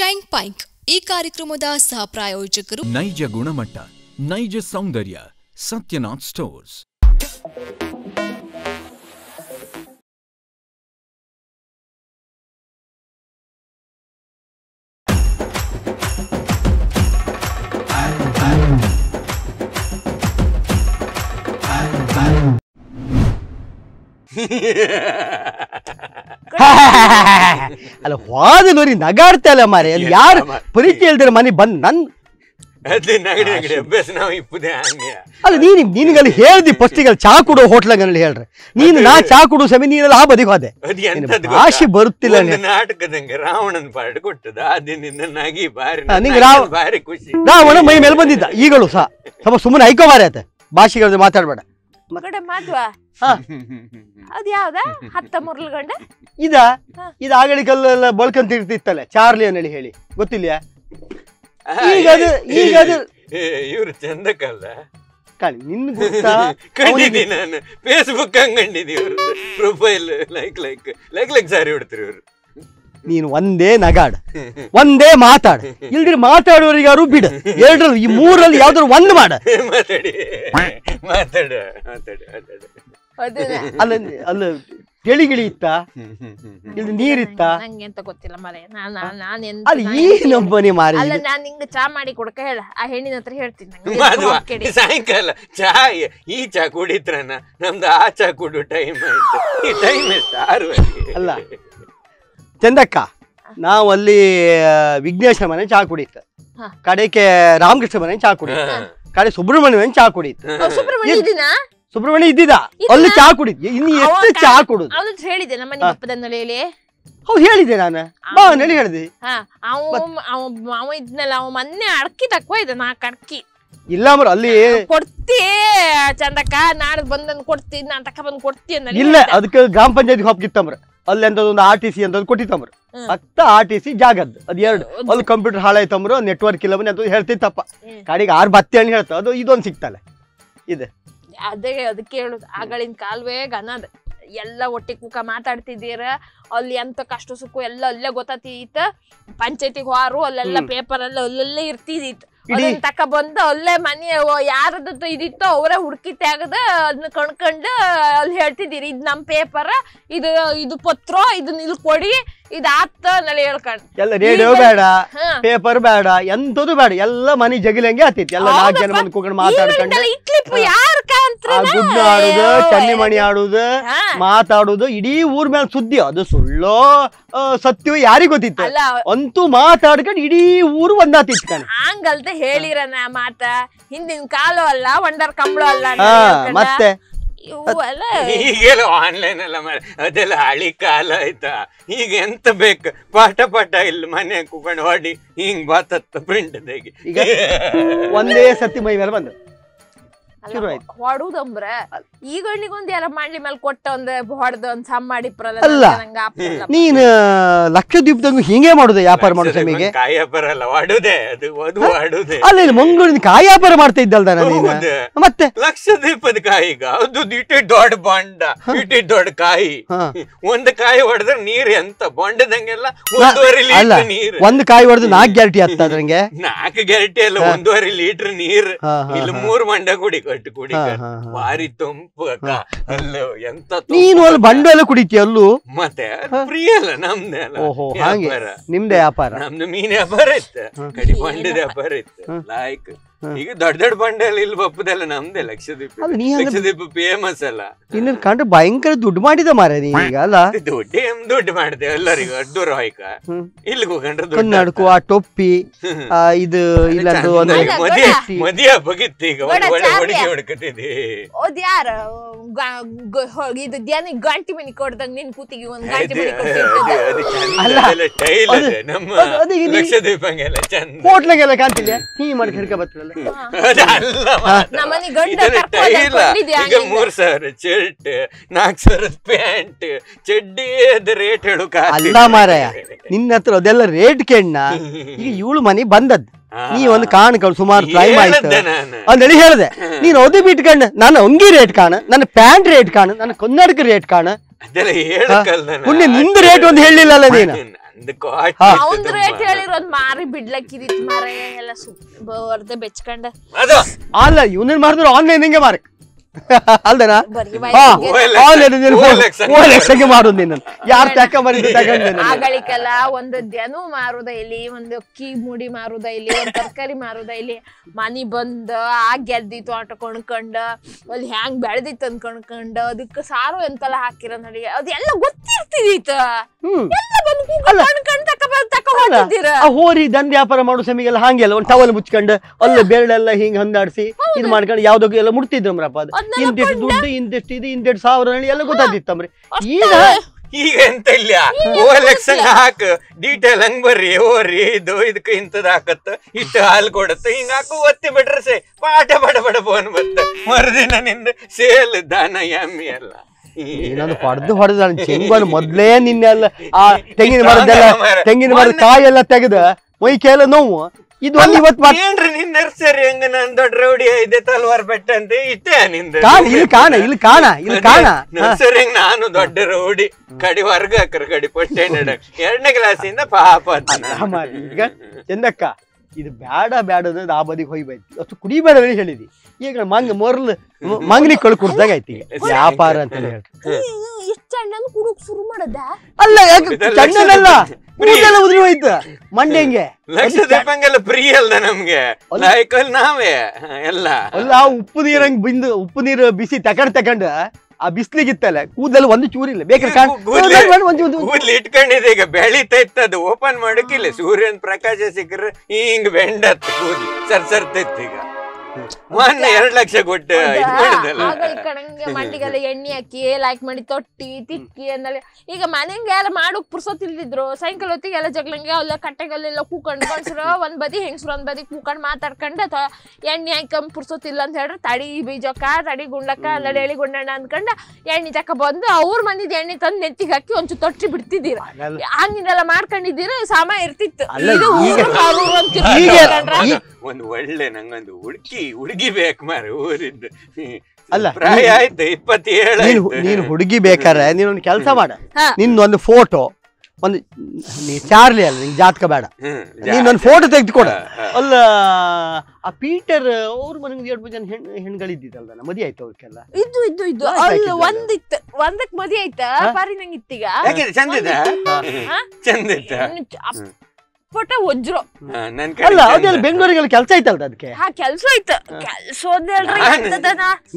ಚೈಂಗ್ ಪೈಂಕ್ ಈ ಕಾರ್ಯಕ್ರಮದ ಸಹ ಪ್ರಾಯೋಜಕರು ನೈಜ ಗುಣಮಟ್ಟ ನೈಜ ಸೌಂದರ್ಯ Satyanath stores ha ha ha ಅಲ್ಲ ಹೋದಲೂರಿ ನಗಾಡ್ತಾ ಇಲ್ಲ ಮಾರಿ ಅಲ್ಲಿ ಯಾರು ಪರಿಚಯ ಇಲ್ದಿರ ಮನೆ ಬಂದ್ ನನ್ ಅಲ್ಲ ನೀನು ನಿನಗಲ್ಲಿ ಹೇಳ್ದಿ ಫಸ್ಟಿಗೆ ಚಾ ಕುಡೋ ಹೋಟ್ಲಾಗ ಅಲ್ಲಿ ಹೇಳ್ರಿ ನೀನು ನಾ ಚಾ ಕುಡೋ ಸಮಯ ನೀನೆಲ್ಲ ಆ ಬದಿಗೆ ಹೋದೆ ಭಾಷೆ ಬರುತ್ತಿಲ್ಲ ನಾಟಕದಂಗೆ ರಾವಣನ ಪಾರ್ಟ್ ಕೊಟ್ಟದ ಅದೇ ನಿನ್ನನ್ನಾಗಿ ಬಾರಿ ನಿಂಗೆ ರಾವ ಬಾರಿ ಖುಷಿ ರಾವಣ ಮೈ ಮೇಲೆ ಬಂದಿದ್ದ ಈಗಲೂ ಸಹ ಸ್ವಲ್ಪ ಸುಮ್ಮನೆ ಐಕೋ ಬಾರಿ ಆತ ಭಾಷೆಗಳ ಮಾತಾಡಬೇಡ ಮಗಡ ಮಾದ್ವ ಅದ್ ಯಾವ್ದ ಹತ್ತ ಮುರ್ಲ್ಗಂಡ ಇದ ಇದ ಆಗಳಿ ಕಲ್ಲೆಲ್ಲ ಬಳ್ಕಂತ ಇರ್ತಿತ್ತಲ್ಲ ಚಾರ್ಲಿ ಅನ್ನಿ ಹೇಳಿ ಗೊತ್ತಿಲ್ಲ ಈಗ ಅದು ಈಗ ಅದು ಇವ್ರು ಚಂದಕ್ಕಲ್ಲ ಕಾಳಿ ನಿನ್ ನಾನು ಫೇಸ್ಬುಕ್ ಹಂಗ ಕಂಡಿದ್ದಿ profile like like like like ಸಾರಿ ಹೊಡ್ತಿರಿ ಇವ್ರು ನೀನು ಒಂದೇ ನಗಾಡ ಒಂದೇ ಮಾತಾಡ ಇಲ್ದಿರ ಮಾತಾಡೋರಿಗೆ ಬಿಡು ಬಿಡ ಎರಡರಲ್ಲಿ ಈ ಮೂರಲ್ಲಿ ಯಾವ್ದಾದ್ರು ಒಂದು ಮಾಡ ಮಾತಾಡಿ ಮಾತಾಡು ಮಾತಾಡಿ ಅಲ್ಲ ಅಲ್ಲ ಗಿಳಿ ಇತ್ತ ಇಲ್ಲಿ ನೀರಿತ್ತ ಅಂತ ಗೊತ್ತಿಲ್ಲ ಮರೆ ಅಲ್ಲಿ ಈ ನಂಬನಿ ಮಾರಿ ಅಲ್ಲ ನಾನು ಹಿಂಗ ಚಾ ಮಾಡಿ ಕೊಡಕ ಹೇಳ ಆ ಹೆಣ್ಣಿನ ಹತ್ರ ಹೇಳ್ತೀನಿ ಸಾಯಂಕಾಲ ಚಾ ಈ ಚಾ ಕುಡಿದ್ರನ ನಮ್ದು ಆ ಚಾ ಕುಡು ಟೈಮ್ ಆಯ್ತು ಈ ಟೈಮ್ ಎಷ್ಟು ಆರು ಅಲ್ಲ ಚಂದಕ್ಕ ನಾವು ಅಲ್ಲಿ ವಿಘ್ನೇಶ್ವರ ಮನೆ ಚಾ ಕುಡಿತ ಕಡೆಗೆ ರಾಮಕೃಷ್ಣ ಮನೆ ಚಾ ಕುಡಿತ ಕಡೆ ಸುಬ್ರಹ್ಮಣ್ಯ ಮನೆ ಚಾ ಕುಡಿತ ಸುಬ್ರಹ್ಮಣ್ಯ ಇದ್ದಿದ ಅಲ್ಲಿ ಚಾ ಕುಡಿದ್ ಇನ್ನು ಎಷ್ಟು ಚಾ ಕುಡುದು ಹೇಳಿದೆ ನಮ್ಮ ಹೌದು ಹೇಳಿದೆ ನಾನು ಬಾ ನಡಿ ಹೇಳಿದೆ ಅವ ಇದ್ನಲ್ಲ ಅವ ಮೊನ್ನೆ ಅಡ್ಕಿ ತಕ್ಕ ಇದೆ ನಾ ಅಡ್ಕಿ ಇಲ್ಲ ಮರ ಅಲ್ಲಿ ಕೊಡ್ತಿ ಚಂದಕ್ಕ ನಾಡ್ದು ಬಂದ್ ಕೊಡ್ತಿ ನಾನ್ ತಕ್ಕ ಬಂದ್ ಕೊಡ್ತಿ ಇಲ್ಲ ಅದಕ್ಕೆ ಗ್ರಾಮ ಪಂಚಾಯತ್ ಹೋಗ್ತಿತ್ತಮ್ರ ಅಲ್ಲಿ ಒಂದು ಆರ್ ಟಿ ಸಿ ಅಂತಂದು ತಮ್ರು ಅತ್ತ ಆರ್ ಟಿ ಸಿ ಜಾಗದ್ ಅದ್ ಎರಡು ಅಲ್ಲಿ ಕಂಪ್ಯೂಟರ್ ಹಾಳಾಯ್ತಂಬ್ರು ನೆಟ್ವರ್ಕ್ ಇಲ್ಲ ಅದು ಅಂತ ಹೇಳ್ತಿತ್ತಪ್ಪ ಕಾಡಿಗೆ ಆರ್ ಬತ್ತಿ ಅಣ್ಣ ಹೇಳ್ತ ಅದು ಇದೊಂದು ಸಿಕ್ತಲ್ಲ ಇದೆ ಅದೇ ಅದಕ್ಕೆ ಹೇಳುದು ಆಗಳಿನ ಕಾಲವೇ ಗನದ ಎಲ್ಲ ಒಟ್ಟಿಗೆ ಕುಕ ಮಾತಾಡ್ತಿದ್ದೀರ ಅಲ್ಲಿ ಎಂತ ಕಷ್ಟ ಸುಖ ಎಲ್ಲ ಅಲ್ಲೇ ಇತ್ತ ಪಂಚಾಯತಿಗೆ ಹೋರು ಅಲ್ಲೆಲ್ಲ ಪೇಪರ್ ಎಲ್ಲ ಅಲ್ಲೆಲ್ಲ ಇರ್ತಿದಿತ್ತು ಅದನ್ನ ತಕ ಬಂದು ಅಲ್ಲೇ ಮನೆ ಯಾರದ ಇದಿತ್ತೋ ಅವರೇ ಹುಡುಕಿ ತೆಗೆದು ಅದನ್ನ ಕಣ್ಕೊಂಡು ಅಲ್ಲಿ ಹೇಳ್ತಿದ್ದೀರಿ ಇದು ನಮ್ಮ ಪೇಪರ್ ಇದು ಇದು ಪತ್ರ ಇದನ್ನ ಇಲ್ಲಿ ಕೊಡಿ ಆತ ನಳಿ ಹೇಳ್ಕೊಂಡು ಎಲ್ಲ ರೇಡಿಯೋ ಬೇಡ ಪೇಪರ್ ಬೇಡ ಎಂತದು ಬೇಡ ಎಲ್ಲ ಮನೆ ಜಗಿಲಂಗೆ ಆತಿತ್ತು ಎಲ್ಲ ನಾಲ್ಕು ಜನ ಬಂದು ಕೂಕೊಂಡು ಮಾತಾಡ್ಕೊಂಡು ಗುಡ್ ಆಡುದು ಮಣಿ ಆಡುದು ಮಾತಾಡುದು ಇಡೀ ಊರ್ ಮೇಲೆ ಸುದ್ದಿ ಅದು ಸುಳ್ಳೋ ಸತ್ಯ ಯಾರಿಗ್ ಗೊತ್ತಿತ್ತು ಅಂತೂ ಮಾತಾಡ್ಕೊಂಡು ಇಡೀ ಊರು ಒಂದಾತಿತ್ತು ಕಣ ಹಂಗಲ್ದೆ ಹೇಳಿರನ ಮಾತ ಹಿಂದಿನ ಕಾಲು ಅಲ್ಲ ವಂಡರ್ ಕಂಬಳು ಅಲ್ಲ ಮತ್ತೆ ಈಗೆಲ್ಲ ಆನ್ಲೈನ್ ಎಲ್ಲ ಮಾಡಿ ಅದೆಲ್ಲ ಹಳಿ ಕಾಲ ಆಯ್ತಾ ಈಗ ಎಂತ ಬೇಕು ಪಾಠ ಪಾಠ ಇಲ್ಲ ಮನೆ ಕುಕೊಂಡು ಹೊಡಿ ಹಿಂಗ್ ಬಾತತ್ತ ಪ್ರಿಂಟ್ ಒಂದೇ ಸತಿ ಮೈ ಮೇಲೆ ಬಂದ ಹೊಡುದಂಬ್ರ ಈಗಳಿಗೊಂದ್ ಯಾರ ಮಾಡ್ಲಿ ಮೇಲೆ ಕೊಟ್ಟ ಒಂದ್ ಹೊಡೆದು ಒಂದ್ ಸಮ್ ಮಾಡಿ ಅಲ್ಲ ನೀನ್ ಲಕ್ಷದ್ವೀಪದಂಗು ಹಿಂಗೆ ಮಾಡುದು ವ್ಯಾಪಾರ ಮಾಡುದ ಸಮಯಗೆ ಕಾಯಿ ವ್ಯಾಪಾರ ಅಲ್ಲ ಹೊಡುದೆ ಅಲ್ಲ ಮಂಗಳೂರಿನ ಕಾಯಿ ವ್ಯಾಪಾರ ಮಾಡ್ತಾ ಇದ್ದಲ್ದ ನೀನು ಮತ್ತೆ ಲಕ್ಷದ್ವೀಪದ ಕಾಯಿಗ ಅದು ಇಟಿ ದೊಡ್ಡ ಬಂಡ ಇಟಿ ದೊಡ್ಡ ಕಾಯಿ ಒಂದ್ ಕಾಯಿ ಹೊಡೆದ್ರೆ ನೀರ್ ಎಂತ ಬಾಂಡದಂಗೆಲ್ಲ ಒಂದೂವರೆ ನೀರ್ ಒಂದ್ ಕಾಯಿ ಹೊಡೆದ್ರೆ ನಾಲ್ಕು ಗ್ಯಾರಂಟಿ ಆಗ್ತದ ನಂಗೆ ನಾಲ್ಕು ಗ್ಯಾರಂಟಿ ಅಲ್ಲ ಒಂದೂವರೆ ಲೀಟರ್ ನೀರ್ ಇಲ್ಲಿ ಮೂರ್ ಮಂಡೆ ಕುಡಿ ಕಟ್ಟು ಕುಡಿ ಭಾರಿ ತಂಪು ಅಕ್ಕ ಅಲ್ಲೋ ಎಂತ ನೀನು ಅಲ್ಲಿ ಬಂಡವಾಳ ಕುಡಿತಿ ಅಲ್ಲೂ ಮತ್ತೆ ಫ್ರೀ ಅಲ್ಲ ನಮ್ದೆ ಅಲ್ಲ ಓಹೋ ವ್ಯಾಪಾರ. ವ್ಯಾಪಾರ ನಮ್ದು ಮೀನ್ ವ್ಯಾಪಾರ ಇತ್ತು ಕಡಿ ಬಂಡದ ವ್ಯಾಪಾರ ಇತ್ತು ಲಾಯ್ಕ್ ಈಗ ದೊಡ್ಡ ದೊಡ್ಡ ಬಂಡೆಲ್ಲ ಇಲ್ಲಿ ಬಪ್ಪದೆಲ್ಲ ನಮ್ದೆ ಲಕ್ಷದೀಪ ಅದು ನೀ ಅಂದ್ರೆ- ಫೇಮಸ್ ಅಲ್ಲ ನಿನ್ನ ಕಂಡ್ರೆ ಭಯಂಕರ ದುಡ್ಡು ಮಾಡಿದ ಮಾರ ನೀ ಈಗ ಅಲ್ಲ ದುಡ್ಡು ಏನ್ ದುಡ್ಡು ಮಾಡ್ತೇವೆ ಎಲ್ಲರಿಗೂ ಅಡ್ಡು ರಾಯ್ಕ ಹ್ಮ್. ಇಲ್ಲಿಗೆ ಹೋಗಂಡ್ರೆ ದುಡ್ಡು ಆ ಟೊಪ್ಪಿ ಆ, ಇದು ಇಲ್ಲಾಂದ್ರೆ ಚಂದ ಈಗ ಅಲ್ಲ, ಮದಿ ಗೊತ್ತಾ? ಈಗ ಒಳ್ಳೆ ಹೊಡಿಗೆ ಚಾರ್ಲಿ? ಹೊಡ್ಕತಿದ್ದಿ ಯಾರ ಇದು ಧ್ಯಾನಿ ಗಂಟಿ ಮನಿ ಕೊಡ್ದಂಗ್ ನಿನ್ ಕೂತಿಗೆ ಒಂದ್ ಗಂಟಿ ಮನಿ ಕೊಡ್ತಿದ್ದ ಅಲ್ಲ. ಅದು- ಅದು ಈಗ ನೀ- ಚಂದ ಹೋಟ್ಲಗೆಲ್ಲ ಕಾಣ್ತಿಲ್ಲ ನೀ ಮಾಡ್ಕ ಹಿಡ್ಕ ಬರ್ತದಲ್ಲ ನಮ್ಮನೆ ಗಂಡ ಈಗ ಮೂರ್ ಸಾವಿರ ಶರ್ಟ್ ನಾಲ್ಕು ಸಾವಿರ ಪ್ಯಾಂಟ್ ಚಡ್ಡಿ ರೇಟ್ ಹೇಳು ಅಲ್ಲ ಮಾರಾಯ ನಿನ್ನ ಹತ್ರ ಅದೆಲ್ಲ ರೇಟ್ ಕೇಳ ಈಗ ಇವಳು ಮನೆ ಬಂದದ್ದು ನೀ ಒಂದು ಕಾಣ್ಕೊಂಡು ಸುಮಾರು ಟ್ರೈ ಆಯ್ತು ಅಂದೇಳಿ ಹೇಳಿದೆ ನೀನು ಓದಿ ಬಿಟ್ಕೊಂಡು ನಾನು ಅಂಗಿ ರೇಟ್ ಕಾಣ ನನ್ನ ಪ್ಯಾಂಟ್ ರೇಟ್ ಕಾಣ ನನ್ನ ಕನ್ನಡಕ ರೇಟ್ ಕಾಣ ಅದೆಲ್ಲ ಹೇಳಕ್ಕಲ್ಲ ನಿಂದು ರೇಟ್ ಒಂದು ಹೇಳಿಲ್ಲಲ್ಲ ನೀನು ಅವ್ನ್ ರೇಟ್ ಹೇಳಿರೋದ್ ಮಾರಿ ಬಿಡ್ಲಕ್ಕಿದಿತ್ ಮಾರೇ ಎಲ್ಲಾ ಸುಮ್ ಬರ್ದೆ ಬೆಚ್ಕಂಡ ಅಲ್ಲ ಇವನೇನ್ ಮಾಡಿದ್ರು ಆನ್ಲೈನ್ ಹಿಂಗೆ ಮಾರಿ ಒಂದು ದೆನು ಮಾರುದ ಇಲ್ಲಿ ಒಂದು ಕಿ ಮುಡಿ ಮಾರುದ ಇಲ್ಲಿ ಒಂದ್ ತರಕಾರಿ ಮಾರುದ ಇಲ್ಲಿ ಮನಿ ಬಂದ ಆ ಗೆದ್ದಿತ್ತು ಆಟ ಕೊಂಡ್ಕೊಂಡ ಅಲ್ಲಿ ಹ್ಯಾಂಗ್ ಬೆಳೆದಿತ್ತು ಅಂತ ಅದಕ್ಕೆ ಸಾರು ಎಂತಲ್ಲ ಹಾಕಿರ ನಡಿಗೆ ಅದೆಲ್ಲ ಗೊತ್ತಿರ್ತಿದೀತ ಹೋರಿ ದಂಡ ವ್ಯಾಪಾರ ಮಾಡೋ ಸಮಯಲ್ಲ ಹಂಗೆಲ್ಲ ಒಂದು ಟವಲ್ ಮುಚ್ಕೊಂಡು ಅಲ್ಲ ಬೆರಳೆಲ್ಲ ಹಿಂಗ್ ಹಂದಾಡ್ಸಿ ಇದು ಮಾಡ್ಕೊಂಡು ಯಾವ್ದಕ್ಕೆ ಎಲ್ಲ ಮುಟ್ತಿದ್ರು ಅದು ಇಂದಿಷ್ಟು ದುಡ್ಡು ಇಂದಿಷ್ಟು ಇದು ಇಂದಿಷ್ಟು ಸಾವಿರ ಹೇಳಿ ಎಲ್ಲ ಗೊತ್ತಾದಿತ್ತಂಬ್ರಿ ಈಗ ಈಗ ಎಂತ ಇಲ್ಲ ಹಾಕ ಡೀಟೇಲ್ ಹಂಗ್ ಬರ್ರಿ ಓರಿ ಇದು ಇದಕ್ಕೆ ಇಂತದ ಹಾಕತ್ತ ಇಷ್ಟ ಹಾಲು ಕೊಡತ್ತ ಹಿಂಗ ಹಾಕು ಒತ್ತಿ ಬಿಡ್ರಿ ಸೇ ಪಾಠ ಬಡ ಬಡ ಫೋನ್ ಬಂತ ಮರುದಿನ ನಿಂದ ಸೇಲ್ ದನ ಎಮ್ಮಿ e, ಎಲ್ಲ ಹೊಡೆದು ಹೊಡೆದ ನಾನು ಮೊದ್ಲೇ ನಿನ್ನೆ ಆ ತೆಂಗಿನ ಮರದ ತೆಂಗಿನ ಮರದ ಕಾಯಿ ಎಲ್ಲ ತೆಗೆದ ಮೈ ಕೇಳ ನೋವು ಇದೊಂದು ಇವತ್ತು ಮಾತ್ರ ಏನ್ರಿ ನಿನ್ ನರ್ಸರಿ ಹೆಂಗ ನಾನ್ ದೊಡ್ಡ ರೌಡಿ ಇದೆ ತಲ್ವಾರ್ ಬೆಟ್ಟ ಅಂತ ಇಷ್ಟೇ ನಿಂದ ಕಾಣ ಇಲ್ಲಿ ಕಾಣ ಇಲ್ಲಿ ಕಾಣ ಇಲ್ಲಿ ಕಾಣ ನರ್ಸರಿ ಹೆಂಗ್ ನಾನು ದೊಡ್ಡ ರೌಡಿ ಕಡಿ ವರ್ಗ ಗಡಿ ಕಡಿ ಪಟ್ಟೆ ಎರಡನೇ ಕ್ಲಾಸಿಂದ ಪಾಪ ಆಮ, ಈಗ ಚಂದಕ್ಕ ಇದು ಬೇಡ ಬೇಡ ಅನ್ನೋದು ಆ ಬದಿಗೆ ಹೋಯ್ಬಾಯ್ತು ಅಷ್ಟು ಕುಡಿಬೇಡ ಹೇಳಿದಿ ಈಗ ಮಂಗ ಮೊರ್ಲ್ ಮಂಗ್ಲಿ ಕಳ್ ಆಯ್ತು ಐತಿ ವ್ಯಾಪಾರ ಅಂತ ಹೇಳಿ ಚಂಡನ್ ಕುಡುಕ್ ಶುರು ಮಾಡದ ಅಲ್ಲ ಯಾಕೆ ಚಂಡನಲ್ಲ ಕೂದಲ ಉದುರಿ ಹೋಯ್ತು ಮಂಡ್ಯಂಗೆ ಲಕ್ಷ ದೀಪಂಗೆಲ್ಲ ಫ್ರೀ ಅಲ್ದ ನಮ್ಗೆ ಲೈಕಲ್ ನಾವೇ ಎಲ್ಲ ಅಲ್ಲ ಉಪ್ಪು ನೀರಂಗ್ ಬಿಂದು ಉಪ್ಪು ನೀರು ಬಿಸಿ ತಕೊಂಡ್ ತಕೊಂಡ್ ಆ ಬಿಸ್ಲಿಗಿತ್ತಲ್ಲ ಕೂದಲ್ ಒಂದು ಚೂರಿ ಇಲ್ಲ ಬೇಕಾದ್ರೆ ಕೂದಲು ಇಟ್ಕೊಂಡಿದೆ ಈಗ ಬೆಳಿತಾ ಅದು ಓಪನ್ ಮಾಡೋಕೆ ಇಲ್ಲ ಸೂರ್ಯನ ಪ್ರಕಾಶ ಸಿಕ್ಕರೆ ಹಿಂಗ್ ಬೆಂಡತ್ ಕೂದಲು ಸರ್ ಸರ್ತಿತ್ತು ಈಗ ಮೊನ್ನೆ ಎರಡ್ ಲಕ್ಷ ಕೊಟ್ಟು ಮಾಡಿದಲ್ಲ ಮಂಡಿಗೆಲ್ಲ ಎಣ್ಣೆ ಹಾಕಿ ಲೈಕ್ ಮಾಡಿ ತೊಟ್ಟಿ ತಿಕ್ಕಿ ಅಂದ್ರೆ ಈಗ ಮನೆಗೆ ಎಲ್ಲ ಮಾಡೋಕ್ ಪುರ್ಸೊತ್ತಿಲ್ದಿದ್ರು ಸಾಯಂಕಾಲ ಹೊತ್ತಿಗೆ ಎಲ್ಲ ಜಗಳಂಗೆ ಎಲ್ಲ ಕಟ್ಟೆಗಲ್ಲೆಲ್ಲ ಕೂಕೊಂಡು ಗಂಡ್ಸ್ರು ಒಂದ್ ಬದಿ ಹೆಂಗ್ಸ್ರು ಒಂದ್ ಬದಿ ಕೂಕೊಂಡು ಮಾತಾಡ್ಕೊಂಡು ಎಣ್ಣೆ ಹಾಕೊಂಡ್ ಪುರ್ಸೊತ್ತಿಲ್ಲ ಅಂತ ಹೇಳಿ ತಡಿ ಬೀಜಕ್ಕ ತಡಿ ಗುಂಡಕ್ಕ ಅಲ್ಲಡೆ ಎಳಿ ಗುಂಡಣ್ಣ ಅನ್ಕೊಂಡು ಎಣ್ಣೆ ತಕ ಬಂದು ಅವ್ರ ಮಂದಿದ್ ಎಣ್ಣೆ ತಂದು ನೆತ್ತಿಗೆ ಹಾಕಿ ಒಂಚೂರು ತೊಟ್ಟಿ ಬಿಡ್ತಿದ್ದೀರ ಹಂಗಿನೆಲ್ಲ ಮಾಡ್ಕೊಂಡಿದ್ದೀರ ಸಾಮ ಇರ್ತಿತ್ತು ಒಂದು ಒಳ್ಳೆ ನಂಗೊಂದು ಹುಡುಕಿ ಹುಡುಗಿ ಬೇಕು ಮಾರಿ ಊರಿಂದ ಅಲ್ಲ ಪ್ರಾಯ ಆಯ್ತು ಇಪ್ಪತ್ತೇಳು ನೀನು ಹುಡುಗಿ ಬೇಕಾರೆ ನೀನೊಂದು ಕೆಲಸ ಮಾಡ ಒಂದು ಫೋಟೋ ಒಂದು ನೀ ಚಾರ್ಲಿ ಅಲ್ಲ ನಿಂಗೆ ಜಾತಕ ಬೇಡ ನೀನೊಂದು ಫೋಟೋ ತೆಗೆದುಕೊಡ ಅಲ್ಲ ಆ ಪೀಟರ್ ಅವ್ರ ಮನೆ ಎರಡು ಜನ ಹೆಣ್ಣು ಹೆಣ್ಗಳಿದ್ದಿದ್ದಲ್ಲ ಮದಿ ಆಯ್ತು ಅವ್ರಕ್ಕೆಲ್ಲ ಇದ್ದು ಇದ್ದು ಇದ್ದು ಅಲ್ಲ ಒಂದಿತ್ತು ಒಂದಕ್ಕೆ ಮದಿ ಆಯ್ತಾ ಪಾರಿ ನಂಗೆ ಇತ್ತೀಗ ಚಂದ ಚಂದ ಸಿಕ್ಪಟ ಒಜ್ರು ಅಲ್ಲ ಅದೆಲ್ಲ ಬೆಂಗಳೂರಿಗೆಲ್ಲ ಕೆಲಸ ಐತಲ್ದ ಅದಕ್ಕೆ ಹಾ ಕೆಲ್ಸ ಐತ ಕೆಲ್ಸ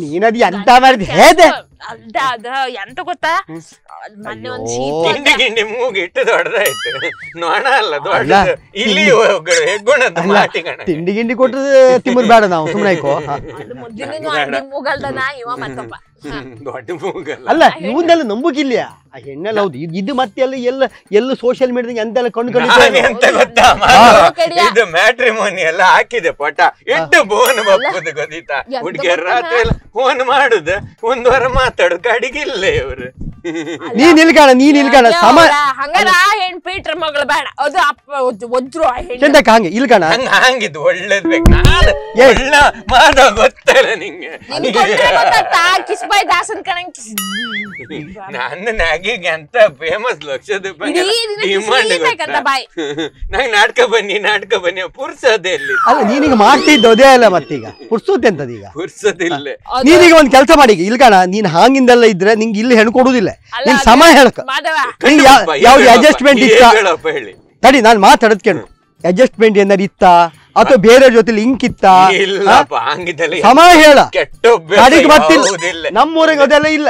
ನೀನದು ಎಂತ ಮಾಡಿದ ಹೇದೆ ಅಲ್ದ ಅದ ಎಂತ ಗೊತ್ತಾ ಮೊನ್ನೆ ಒಂದ್ ಚೀಪ್ ಗಿಂಡಿ ಮೂಗು ಇಟ್ಟು ದೊಡ್ಡದಾಯ್ತು ನೋಣ ಅಲ್ಲ ದೊಡ್ಡ ಇಲ್ಲಿ ಹೆಗ್ಗುಣ ತಿಂಡಿ ಗಿಂಡಿ ಕೊಟ್ರೆ ತಿಮ್ಮದ್ ಬೇಡ ನಾವು ಸುಮ್ಮನೆ ಆಯ್ಕೋ ಮೊದಲಿನ ಮೂಗಲ್ದ ನಾ ಇವ ಮತ್ತಪ್ಪ ದೊಡ್ಡ ಮೂಗಲ್ಲ ಅಲ್ಲ ಇವನ್ನೆಲ್ಲ ನಂಬುಕಿಲ್ಲ ಆ ಹೆಣ್ಣೆಲ್ಲ ಹೌದು ಇದು ಮತ್ತೆ ಎಲ್ಲ ಎಲ್ಲ ಎಲ್ಲ ಸೋಷಿಯಲ್ ಮೀಡಿಯಾದಾಗ ಎಂತೆಲ್ಲ ಕಂಡು ಎಂತ ಗೊತ್ತಾ ಇದು ಮ್ಯಾಟ್ರಿಮೋನಿ ಎಲ್ಲ ಹಾಕಿದೆ ಪಟ ಇಟ್ಟು ಫೋನ್ ಬಪ್ಪದು ಗೊತ್ತಿತ್ತಾ ಹುಡುಗಿಯರ ರಾತ್ರಿ ಫೋನ್ ಮಾಡುದು ಒಂದ್ ವಾರ ಮಾತಾಡೋದು ಕಡೆಗೆ ಇಲ್ಲೇ ನೀನ್ ನಿಲ್ಕಣ ನೀನ್ ನಿಲ್ಕಣ ಸಮ ಹಂಗಲ್ಲ ಹೆಣ್ ಪೀಟ್ರ ಮಗಳ ಬೇಡ ಅದು ಅಪ್ಪ ಒದ್ರು ಎಂತಕ್ಕ ಹಂಗೆ ಇಲ್ಕಣ ಹಂಗ ಹಂಗಿದ್ದು ಒಳ್ಳೇದ್ ಬೇಕು ನಾನು ಎಲ್ಲ ಮಾಡೋ ಗೊತ್ತಲ್ಲ ನಿಂಗೆ ಕಿಸ್ ಬಾಯ್ ದಾಸನ್ ಕಣ ನನ್ನ ನಾಗಿಗೆ ಅಂತ ಫೇಮಸ್ ಲಕ್ಷದೀಪ ಬಾಯ್ ನಂಗ್ ನಾಟಕ ಬನ್ನಿ ನಾಟಕ ಬನ್ನಿ ಪುರ್ಸೋದೇ ಇಲ್ಲಿ ಅಲ್ಲ ನೀನೀಗ ಮಾಡ್ತಿದ್ದು ಅದೇ ಅಲ್ಲ ಮತ್ತೀಗ ಪುರ್ಸೋದೆ ಅಂತದೀಗ ಪುರ್ಸೋದಿಲ್ಲ ನೀನೀಗ ಒಂದ್ ಕೆಲಸ ಮಾಡಿ ಇಲ್ಕಣ ನೀನ್ ಹಾಂಗಿಂದೆಲ್ಲ ಇದ್ರೆ ನಿಂಗೆ ಇಲ್ಲಿ ಹೆಣ್ಣು ಕೊಡುದಿಲ್ಲ ಮೇಲೆ ಸಮ ಹೇಳಕ್ ಯಾವ್ದು ಅಡ್ಜಸ್ಟ್ಮೆಂಟ್ ಇತ್ತ ತಡಿ ನಾನು ಮಾತಾಡದ್ ಕೇಳು ಅಡ್ಜಸ್ಟ್ಮೆಂಟ್ ಏನಾರು ಇತ್ತ ಅಥವಾ ಬೇರೆ ಜೊತೆ ಲಿಂಕ್ ಇತ್ತ ಸಮಯ ಹೇಳ ನಮ್ಮೂರಿಗೆ ಅದೆಲ್ಲ ಇಲ್ಲ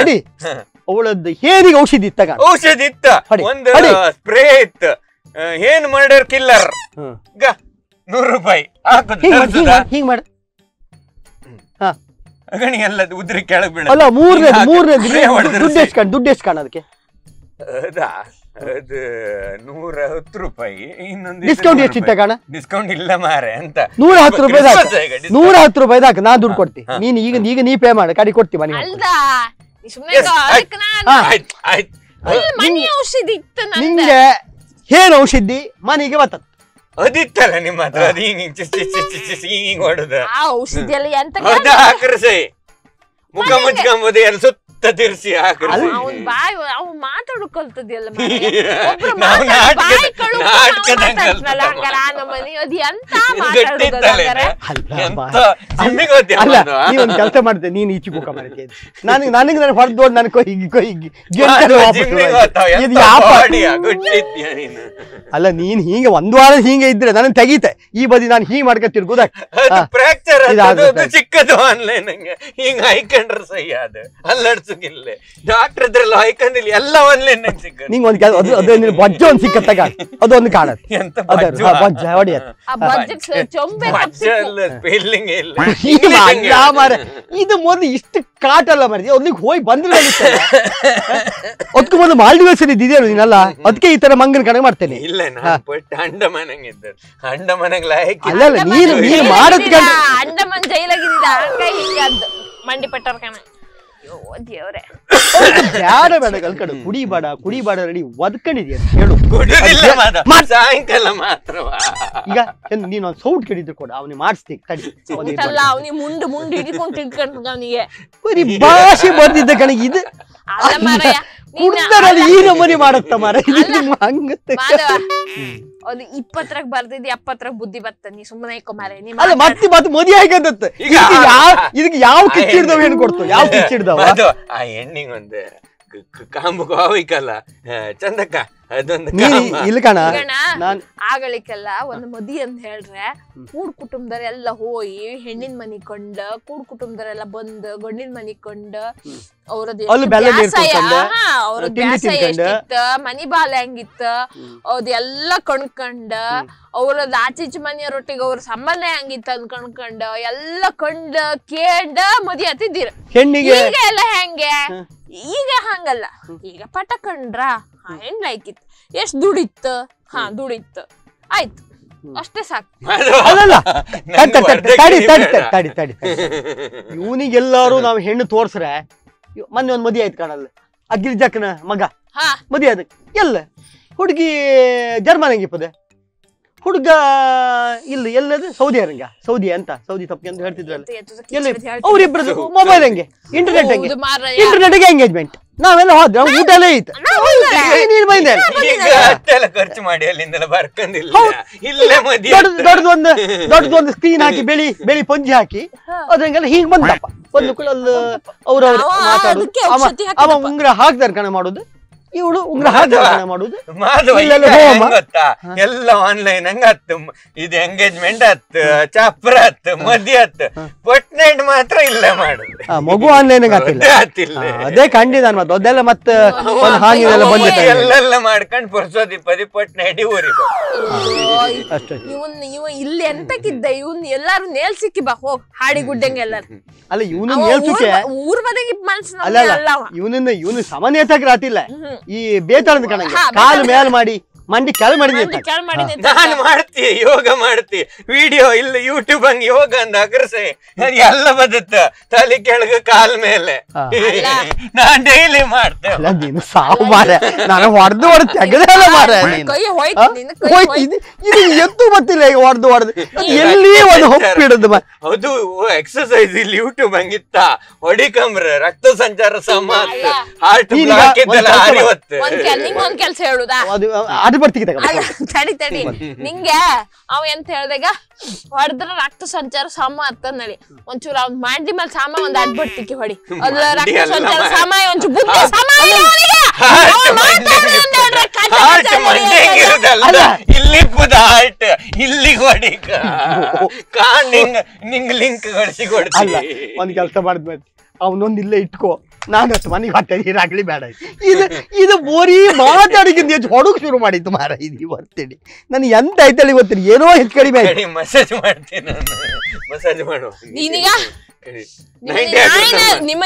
ಅಡಿ ಅವಳದ್ದು ಹೇರಿಗೆ ಔಷಧಿ ಇತ್ತಾಗ ಔಷಧಿ ಇತ್ತ ಒಂದು ಸ್ಪ್ರೇ ಇತ್ತು ಏನ್ ಮರ್ಡರ್ ಕಿಲ್ಲರ್ ಗ ನೂರು ರೂಪಾಯಿ ಹಿಂಗ್ ಮಾಡ ಅಗಣಿ ಎಲ್ಲ ಉದ್ರಿ ಕೆಳಗ್ ಬೀಳ ಅಲ್ಲ ಮೂರನೇ ಮೂರನೇ ದುಡ್ಡು ಎಷ್ಟು ಕಾಣ ದುಡ್ಡು ಎಷ್ಟು ಕಾಣ ಅದಕ್ಕೆ ಹೌದಾ ಅದು ನೂರ ಹತ್ತು ರೂಪಾಯಿ ಇನ್ನೊಂದು ಡಿಸ್ಕೌಂಟ್ ಎಷ್ಟಿತ್ತ ಕಣ ಡಿಸ್ಕೌಂಟ್ ಇಲ್ಲ ಮಾರೆ ಅಂತ ನೂರ ಹತ್ತು ರೂಪಾಯಿ ನೂರ ಹತ್ತು ರೂಪಾಯಿ ಹಾಕ ನಾ ದುಡ್ಡು ಕೊಡ್ತೀನಿ ನೀನು ಈಗ ಈಗ ನೀ ಪೇ ಮಾಡಿ ಕಡಿ ಕೊಡ್ತಿ ಮನೆ ನಿಂಗೆ ಹೇರ್ ಔಷಧಿ ಮನೆಗೆ ಬರ್ತದೆ ಅದಿತ್ತಲ್ಲ ನಿಮ್ಮ ಹತ್ರ ಅದು ಹಿಂಗ್ ಹಿಂಗ್ ಹೊಡೆದ ಔಷಧಿ ಎಲ್ಲ ಎಂತ ಮುಖ ಮುಚ್ಕೊಂಬೋದು ಎಲ್ಲ ಸುತ್ತ ಕೆಲಸ ಮಾಡಿದೆ ನೀನ್ ಅಲ್ಲ ನೀನ್ ಹೀಗೆ ಒಂದ್ ವಾರ ಹೀಗೆ ಇದ್ರೆ ನನಗೆ ತೆಗೀತೆ ಈ ಬದಿ ನಾನು ಹೀಗೆ ಮಾಡ್ಕೊಂಡು ಚಿಕ್ಕದು ಆನ್ಲೈನ್ ಹಿಂಗ್ ಹಾಕೊಂಡ್ರೆ ಸಹಿ ಅದು ಸುಗಿಲ್ಲೆ ಡಾಕ್ಟರ್ ಇದ್ರೆಲ್ಲ ಹೈಕಂದಿಲ್ಲ ಎಲ್ಲ ಆನ್ಲೈನ್ ನಾಗ ಸಿಕ್ಕ ನಿಂಗೆ ಒಂದು ಅದು ಅದು ನಿನ್ನ ಬಜ್ಜೆ ಒಂದು ಸಿಕ್ಕ ತಗ ಅದು ಒಂದು ಕಾಣತ್ ಎಂತ ಬಜ್ಜೆ ಬಜ್ಜೆ ಹೊಡಿ ಆ ಬಜ್ಜೆ ಚೊಂಬೆ ಬಜ್ಜೆ ಇಲ್ಲ ಸ್ಪೆಲ್ಲಿಂಗ್ ಇಲ್ಲ ಇಲ್ಲ ಮಾರ ಇದು ಮೊದಲು ಇಷ್ಟು ಕಾಟಲ್ಲ ಮಾರಿ ಅಲ್ಲಿಗೆ ಹೋಗಿ ಬಂದ್ರೆ ಅದಕ್ಕೂ ಮೊದಲು ಮಾಲ್ಡಿವೇಸ್ ಇದೇನು ನೀನಲ್ಲ ಅದಕ್ಕೆ ಈ ತರ ಮಂಗನ ಕಡೆ ಮಾಡ್ತೇನೆ ಇಲ್ಲ ಬಟ್ ಅಂಡಮಾನಂಗ್ ಇದ್ದ ಅಂಡಮಾನಂಗ್ ಲಾಯಕ್ ಅಲ್ಲ ನೀನು ನೀನು ಮಾಡದ್ ಅಂಡಮಾನ್ ಜೈಲಾಗಿದ್ದ ಪಟ್ಟರ್ ಕಣ ಅಯ್ಯೋ ದೇವ್ರೆ ಯಾರ ಬೇಡ ಕಲ್ಕಡು ಕುಡಿಬೇಡ ಕುಡಿಬೇಡ ರೆಡಿ ಒದ್ಕೊಂಡಿದ್ಯ ಹೇಳು ಸಾಯಂಕಾಲ ಮಾತ್ರ ಈಗ ನೀನ್ ಒಂದ್ ಸೌಟ್ ಕೇಳಿದ್ರು ಕೂಡ ಅವನಿಗೆ ಮಾಡಿಸ್ತಿ ತಡಿ ಅಲ್ಲ ಅವನಿಗೆ ಮುಂಡು ಮುಂಡು ಹಿಡಿಕೊಂಡು ತಿಳ್ಕೊಂಡು ಅವನಿಗೆ ಬರೀ ಭಾಷೆ ಬರ್ದಿದ್ದ ಕಣಗೆ ಅಲ್ಲ ಮಾರಾಯ ಕುಡ್ದರಲ್ಲಿ ಈ ನಮೂನಿ ಮಾಡತ್ತ ಮಾರ ಹಂಗತ್ತೆ ಅದು ಇಪ್ಪತ್ತರಾಗ ಬರ್ದಿದ್ದು ಎಪ್ಪತ್ತರಾಗ ಬುದ್ಧಿ ಬರ್ತ ನೀ ಸುಮ್ಮನೆ ಇಕ್ಕೋ ಮಾರ ಅಲ್ಲ ಮತ್ತೆ ಮತ್ತೆ ಮದಿ ಆಗತ್ತೆ ಈಗ ಇದಕ್ಕೆ ಯಾವ ಕಿಚ್ಚಿಡ್ದವ ಏನು ಕೊಡ್ತು ಯಾವ ಕಿಚ್ಚಿಡ್ದವ ಆ ಹೆಣ್ಣಿಗೆ ಒಂದು ಕಾಂಬಕೋ ಅವೈಕಲ್ಲ ಚಂದಕ್ಕ ಇಲ್ಕಣ ಒಂದ್ ಮದಿ ಅಂತ ಹೇಳ್ರೆ ಕೂಡ್ ಕುಟುಂಬದರೆಲ್ಲ ಹೋಯಿ ಹೋಗಿ ಹೆಣ್ಣಿನ ಮನಿ ಕೊಂಡ ಕೂಡ್ ಕುಟುಂಬದವ್ರೆಲ್ಲ ಬಂದ ಗಂಡಿನ ಮನಿ ಕೊಂಡ ಅವ್ರದ್ ಮನಿ ಬಾಲ ಹೆಂಗಿತ್ತ ಅವ್ದ ಎಲ್ಲಾ ಕಣ್ಕಂಡ ಅವ್ರದ್ ಆಚೀಚ ಮನೆಯವ್ರೊಟ್ಟಿಗೆ ಅವ್ರ ಸಂಬಂಧ ಹೆಂಗಿತ್ತ ಅಂತ ಕಣ್ಕಂಡ ಎಲ್ಲಾ ಕಂಡ ಕೇಂಡ ಮದಿ ಹತ್ತಿದ್ದೀರ ಹೆಣ್ಣಿಗೆ ಎಲ್ಲ ಹೆಂಗೆ ಈಗ ಹಂಗಲ್ಲ ಈಗ ಪಟ ಕಂಡ್ರ ಏನ್ ಲೈಕ್ ಇತ್ತು ಎಷ್ಟ್ ದುಡಿತ್ತ ಹಾ ದುಡಿತ್ತ ಆಯ್ತು ಅಷ್ಟೇ ಸಾಕು ತಡಿ ತಡಿ ತಡಿ ಇವನಿಗೆಲ್ಲಾರು ನಾವ್ ಹೆಣ್ಣು ತೋರ್ಸ್ರೆ ಮೊನ್ನೆ ಒಂದ್ ಮದಿ ಆಯ್ತು ಕಾಣಲ್ಲ ಆ ಜಕ್ಕನ ಮಗ ಮದಿ ಅದಕ್ಕೆ ಎಲ್ಲ ಹುಡುಗಿ ಜರ್ಮನಿಗೆ ಪದೇ ಹುಡುಗ ಇಲ್ಲಿ ಎಲ್ಲದು ಸೌದಿ ಅರಂಗ ಸೌದಿ ಅಂತ ಸೌದಿ ತಪ್ಪಿಗೆ ಅಂತ ಹೇಳ್ತಿದ್ರಲ್ಲ ಎಲ್ಲಿ ಅವ್ರಿಬ್ರದ್ದು ಮೊಬೈಲ್ ಹೆಂಗೆ ಇಂಟರ್ನೆಟ್ ಹೆಂಗೆ ಇಂಟರ್ನೆಟ್ ಗೆ ಎಂಗೇಜ್ಮೆಂಟ್ ನಾವೆಲ್ಲ ಹೋದ್ರೆ ಊಟ ಎಲ್ಲ ಇತ್ತು ನೀನು ಬಂದೆ ಖರ್ಚು ಮಾಡಿ ಅಲ್ಲಿಂದೆಲ್ಲ ಬರ್ಕೊಂಡಿಲ್ಲ ಇಲ್ಲೇ ದೊಡ್ಡದೊಂದು ಸ್ಕ್ರೀನ್ ಹಾಕಿ ಬೆಳಿ ಬೆಳಿ ಪಂಜಿ ಹಾಕಿ ಅದ್ರಂಗೆಲ್ಲ ಹೀಗೆ ಬಂದಪ್ಪ ಒಂದು ಅವ್ರ ಅವ್ರವ್ರು ಮಾತಾಡೋದು ಅವ ಉಂಗ್ರ ಹಾಕ್ದಾರೆ ಮಾಡೋದು ಇವಳು ಉಗ್ರಹ ಧಾರಣೆ ಮಾಡುದು ಎಲ್ಲ ಆನ್ಲೈನ್ ಹಂಗ ಇದು ಎಂಗೇಜ್ಮೆಂಟ್ ಹತ್ತು ಚಾಪ್ರ ಹತ್ತು ಮದ್ಯ ಹತ್ತು ಪೊಟ್ನೆಂಟ್ ಮಾತ್ರ ಇಲ್ಲ ಮಾಡು ಮಗು ಆನ್ಲೈನ್ ಹತ್ತಿಲ್ಲ ಅದೇ ಖಂಡಿತ ಮತ್ತೆ ಅದೆಲ್ಲ ಮತ್ತೆ ಎಲ್ಲ ಬಂದಿದೆ ಎಲ್ಲೆಲ್ಲ ಮಾಡ್ಕೊಂಡು ಪುರ್ಸೋದಿ ಪದಿ ಪೊಟ್ನೆಡಿ ಊರಿಗೆ ಇವನ್ ಇವ ಇಲ್ಲಿ ಎಂತಕ್ಕಿದ್ದ ಇವನ್ ಎಲ್ಲಾರು ನೇಲ್ ಸಿಕ್ಕಿ ಬಾ ಹೋಗ್ ಹಾಡಿ ಗುಡ್ಡಂಗ ಎಲ್ಲಾರು ಅಲ್ಲ ಇವನು ನೇಲ್ ಸಿಕ್ಕೆ ಊರ್ ಮನೆಗೆ ಮನ್ಸು ಅಲ್ಲ ಇವನನ್ನ ಇವನು ಸಮನ್ಯತಾಗ ರಾತಿಲ್ಲ ಈ ಬೇತಾಳದ ಕಣಂಗ ಕಾಲು ಮೇಲ್ ಮಾಡಿ ಮಂಡಿ ಕೆಳ ಮಾಡಿದ್ವಿ ನಾನು ಮಾಡ್ತಿ ಯೋಗ ಮಾಡ್ತಿ ವಿಡಿಯೋ ಇಲ್ಲಿ ಯೂಟ್ಯೂಬ್ ಹಂಗ ಯೋಗ ಅಂದ ಅಗ್ರಸೆ ಎಲ್ಲ ಬದುತ್ತ ತಲೆ ಕೆಳಗ ಕಾಲ್ ಮೇಲೆ ನಾನ್ ಡೈಲಿ ಮಾಡ್ತೇವೆ ನೀನು ಸಾವು ಮಾರ ನಾನು ಹೊಡೆದು ಹೊಡೆದು ತೆಗೆದೆಲ್ಲ ಮಾರ ಇದು ಎದ್ದು ಗೊತ್ತಿಲ್ಲ ಈಗ ಹೊಡೆದು ಹೊಡೆದು ಎಲ್ಲಿ ಒಂದು ಹೊಪ್ಪಿಡದು ಹೌದು ಎಕ್ಸರ್ಸೈಸ್ ಇಲ್ಲಿ ಯೂಟ್ಯೂಬ್ ಹಂಗಿತ್ತ ಹೊಡಿಕಂಬ್ರೆ ರಕ್ತ ಸಂಚಾರ ಸಮ ಹಾರ್ಟ್ ಬ್ಲಾಕ್ ಒಂದ್ ಕೆಲಸ ಹೇಳುದಾ ಅದು ಬರ್ತಿಗೆ ತಡಿ ತಡಿ ನಿಂಗೆ ಅವ ಎಂತ ಹೇಳ್ದಾಗ ಹೊಡೆದ್ರ ರಕ್ತ ಸಂಚಾರ ಸಮ ಅಂತ ನಡಿ ಒಂಚೂರು ಅವ್ನ್ ಮಾಡ್ಲಿ ಮೇಲೆ ಸಾಮ ಒಂದ್ ಅಡ್ ಹೊಡಿ ಅದ್ರ ರಕ್ತ ಸಂಚಾರ ಸಮ ಒಂಚೂರು ಒಂದ್ ಕೆಲಸ ಮಾಡಿದ್ಮೇಲೆ ಅವ್ನೊಂದ್ ಇಲ್ಲೇ ಇಟ್ಕೋ ನಾನು ಮನೆಗೆ ನೀವು ಮತ್ತೆ ಬೇಡ ಇದು ಇದು ಬೋರಿ ಮಾತಾಡಿಗಿಂದ ಹೆಚ್ಚು ಹೊಡಕ್ ಶುರು ಮಾಡಿತ್ತು ಮಾರ ಇದು ಇವತ್ತೇಳಿ ನನ್ ಎಂತ ಆಯ್ತಲ್ಲ ಗೊತ್ತಿರಿ ಏನೋ ಹೆಚ್ಚು ಕಡಿಮೆ ಆಯ್ತು ಮಸಾಜ್ ಮಾಡ್ತೀನಿ ನಿಮ್ಮ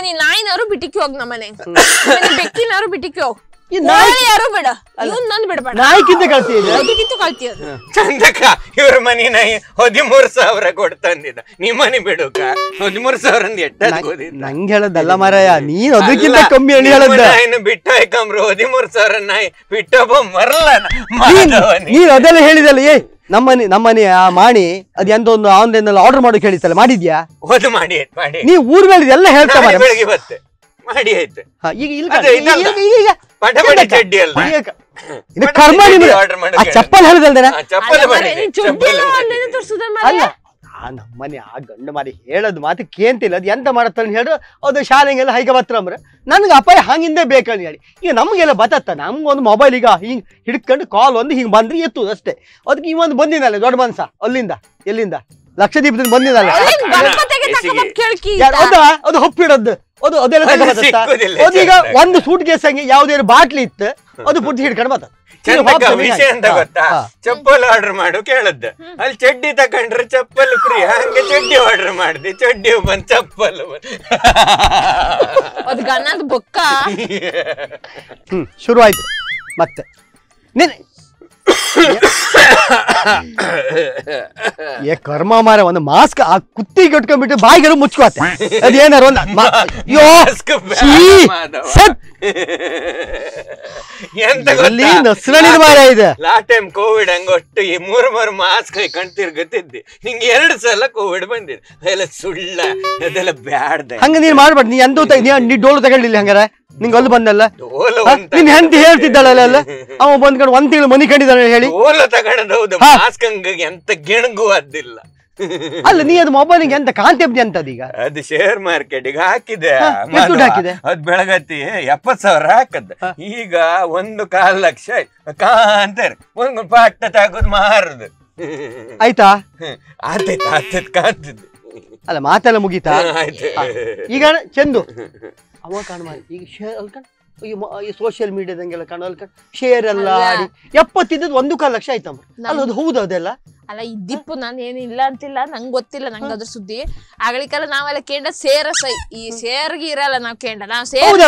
ನಮ್ಮನೆ ಬೆಕ್ಕಿನವರು ಬಿಟ್ಟಿಕ್ಕೋಗ ಯಾರು ಬೇಡ ಅದನ್ನ ನನ್ ಬಿಡಬೇಡ ನಾಯ್ಕಿಂತ ಕಳ್ಸಿದ್ದೆ ಅದಕ್ಕಿಂತ ಇವ್ರ ಮನಿ ನಾಯಿ ಹದಿಮೂರು ಸಾವಿರ ಕೊಟ್ಟು ತಂದಿದ್ದ ಮನಿ ಮನೆ ಬಿಡುಕ ಹದಿಮೂರು ಸಾವಿರ ನಂಗ್ ನಂಗೆ ಹೇಳೋದಲ್ಲ ಮಾರಾಯ ನೀನ್ ಅದಕ್ಕಿಂತ ಕಮ್ಮಿ ಹೇಳಿ ಹೇಳದ ಇನ್ನು ಬಿಟ್ಟ ಹಾಕಂಬ್ರು ಹದಿಮೂರು ಸಾವಿರ ನಾಯಿ ಬಿಟ್ಟೊಬ್ಬ ಮರಲ್ಲ ನೀನ್ ಅದೆಲ್ಲ ಹೇಳಿದಲ್ಲ ಏ ನಮ್ಮನೆ ನಮ್ಮನೆ ಆ ಮಾಡಿ ಅದ್ ಎಂತ ಒಂದು ಆನ್ಲೈನ್ ಅಲ್ಲಿ ಆರ್ಡರ್ ಮಾಡೋಕೆ ಹೇಳಿತ್ತಲ್ಲ ಮಾಡಿದ್ಯಾ ಹೋದ್ ಮಾಡಿ ಮಾಡಿ ನೀ ಊರ್ ಮೇಲೆ ಎಲ್ಲ ಹೇಳ್ತಾ ಬೆಳಿಗ್ಗೆ ಬತ್ತೆ ಮಾಡಿ ಆಯ್ತು ಈಗ ಚಪ್ಪಲ್ ಗಂಡು ಮಾರಿ ಹೇಳೋದು ಮಾತು ಕೇಂತಿಲ್ಲ ಅದು ಎಂತ ಮಾಡತ್ತಲ್ಲ ಹೇಳ್ರು ಅದು ಎಲ್ಲ ಹೈಗೆ ಬತ್ತ ನನ್ಗೆ ಅಪಾಯ ಹಂಗಿಂದೆ ಬೇಕಂತ ಹೇಳಿ ಈಗ ನಮಗೆಲ್ಲ ಬತ್ತತ್ತ ನಮ್ಗೊಂದು ಮೊಬೈಲ್ ಈಗ ಹಿಂಗ್ ಹಿಡ್ಕೊಂಡು ಕಾಲ್ ಒಂದು ಹಿಂಗ್ ಬಂದ್ರೆ ಎತ್ತು ಅಷ್ಟೇ ಅದಕ್ಕೆ ಇವೊಂದು ಬಂದಿನಲ್ಲ ದೊಡ್ಡ ಮನ್ಸ ಅಲ್ಲಿಂದ ಎಲ್ಲಿಂದ ಲಕ್ಷದೀಪದಿಂದ ಬಂದಿದ್ದಲ್ಲ ಅದು ಇಡದ್ದು ಅದು ಅದೆಲ್ಲ ಅದು ಈಗ ಒಂದು ಸೂಟ್ ಕೇಸ್ ಹಂಗೆ ಯಾವ್ದೇ ಬಾಟ್ಲಿ ಇತ್ತು ಅದು ಪುಟ್ಟಿ ಹಿಡ್ಕೊಂಡು ಬಂದ ವಿಷಯ ಅಂತ ಗೊತ್ತಾ ಚಪ್ಪಲ್ ಆರ್ಡರ್ ಮಾಡು ಕೇಳದ್ದ ಅಲ್ಲಿ ಚಡ್ಡಿ ತಕೊಂಡ್ರೆ ಚಪ್ಪಲ್ ಫ್ರೀ ಹಂಗೆ ಚಡ್ಡಿ ಆರ್ಡರ್ ಮಾಡಿದೆ ಚಡ್ಡಿ ಬಂದ್ ಚಪ್ಪಲ್ ಅದು ಬುಕ್ಕಾ ಬೊಕ್ಕ ಹ್ಮ್ ಶುರು ಆಯ್ತು ಮತ್ತೆ ನೀನ್ ಏ ಕರ್ಮ ಮಾರ ಒಂದು ಮಾಸ್ಕ್ ಆ ಕುತ್ತಿ ಕಟ್ಕೊಂಡ್ಬಿಟ್ಟು ಬಾಯಿಗೆಲ್ಲ ಮುಚ್ಕೋತೆ ಅದೇನಾರು ಒಂದು ಸತ್ ಎಂತ ಅಲ್ಲಿ ಟೈಮ್ ಕೋವಿಡ್ ಹಂಗೊಟ್ಟು ಈ ಮೂರು ಮೂರು ಮಾಸ್ಕ್ ಕಣ್ತಿರ್ ತಿರ್ಗತ್ತಿದ್ದೆ ನಿಂಗೆ ಎರಡು ಸಲ ಕೋವಿಡ್ ಬಂದಿದೆ ಅದೆಲ್ಲ ಸುಳ್ಳ ಅದೆಲ್ಲ ಬ್ಯಾಡ್ದೆ ಹಂಗ ನೀನ್ ಮಾಡ್ಬೇಡ ನೀ ಎಂದೂ ನೀ ಡೋಲು ತಗೊಂಡಿಲ್ಲ ಹಂಗಾರ ನಿಂಗೆ ಅಲ್ಲಿ ಬಂದಲ್ಲ ನಿನ್ ಹೆಂಡತಿ ಹೇಳ್ತಿದ್ದಾಳಲ್ಲ ಅವ ಬಂದ್ಕೊಂಡು ಒಂದ್ ತಿಂಗಳು ಮನಿ ಕಂಡಿದ್ದಾನೆ ಹೇಳಿ ಡೋಲು ತಗೊಂಡದ್ ಹೌದು ಮಾಸ್ಕ್ ಹಂಗ ಎಂತ ಗಿಣಗು ಅದಿಲ್ಲ ಅಲ್ಲ ನೀ ಅದು ಮೊಬೈಲ್ ಎಂತ ಕಾಂತೆಪ್ತಿ ಅಂತ ಈಗ ಅದು ಶೇರ್ ಮಾರ್ಕೆಟ್ ಈಗ ಹಾಕಿದೆ ಹಾಕಿದೆ ಅದ್ ಬೆಳಗತ್ತಿ ಎಪ್ಪತ್ ಸಾವಿರ ಹಾಕದ್ ಈಗ ಒಂದು ಕಾಲ್ ಲಕ್ಷ ಕಾಂತ ಒಂದು ಪಟ್ಟ ತಾಕೋದ್ ಮಾರದು ಆಯ್ತಾ ಆತೈತ ಆತೈತ್ ಕಾಂತಿದ್ ಅಲ್ಲ ಮಾತೆಲ್ಲ ಮುಗೀತಾ ಈಗ ಚಂದು ಅವ ಕಾಣ ಈಗ ಶೇರ್ ಅಲ್ಕಂಡ್ ಈ ಸೋಷಿಯಲ್ ಮೀಡಿಯಾದಂಗೆಲ್ಲ ಕಾಣೋ ಅಲ್ಕಂಡ್ ಶೇರ್ ಎಲ್ಲ ಎಪ್ಪತ್ತಿದ್ದದ್ ಒಂದು ಕಾಲ್ ಲಕ್ಷ ಆಯ್ತಮ್ಮ ಅಲ್ಲ ಅದು ಹೌದು ಅದೆಲ್ಲ ಅಲ್ಲ ಇದ್ದಿಪ್ಪು ನಾನು ಏನು ಇಲ್ಲ ಅಂತಿಲ್ಲ ನಂಗೆ ಗೊತ್ತಿಲ್ಲ ನಂಗೆ ಅದ್ರ ಸುದ್ದಿ ಆಗಲಿಕ್ಕೆಲ್ಲ ನಾವೆಲ್ಲ ಕೇಂದ್ರ ಸೇರ ಸೈ ಈ ಸೇರ್ಗೆ ಇರಲ್ಲ ನಾವು ಕೇಂದ್ರ ನಾವು ಸೇರ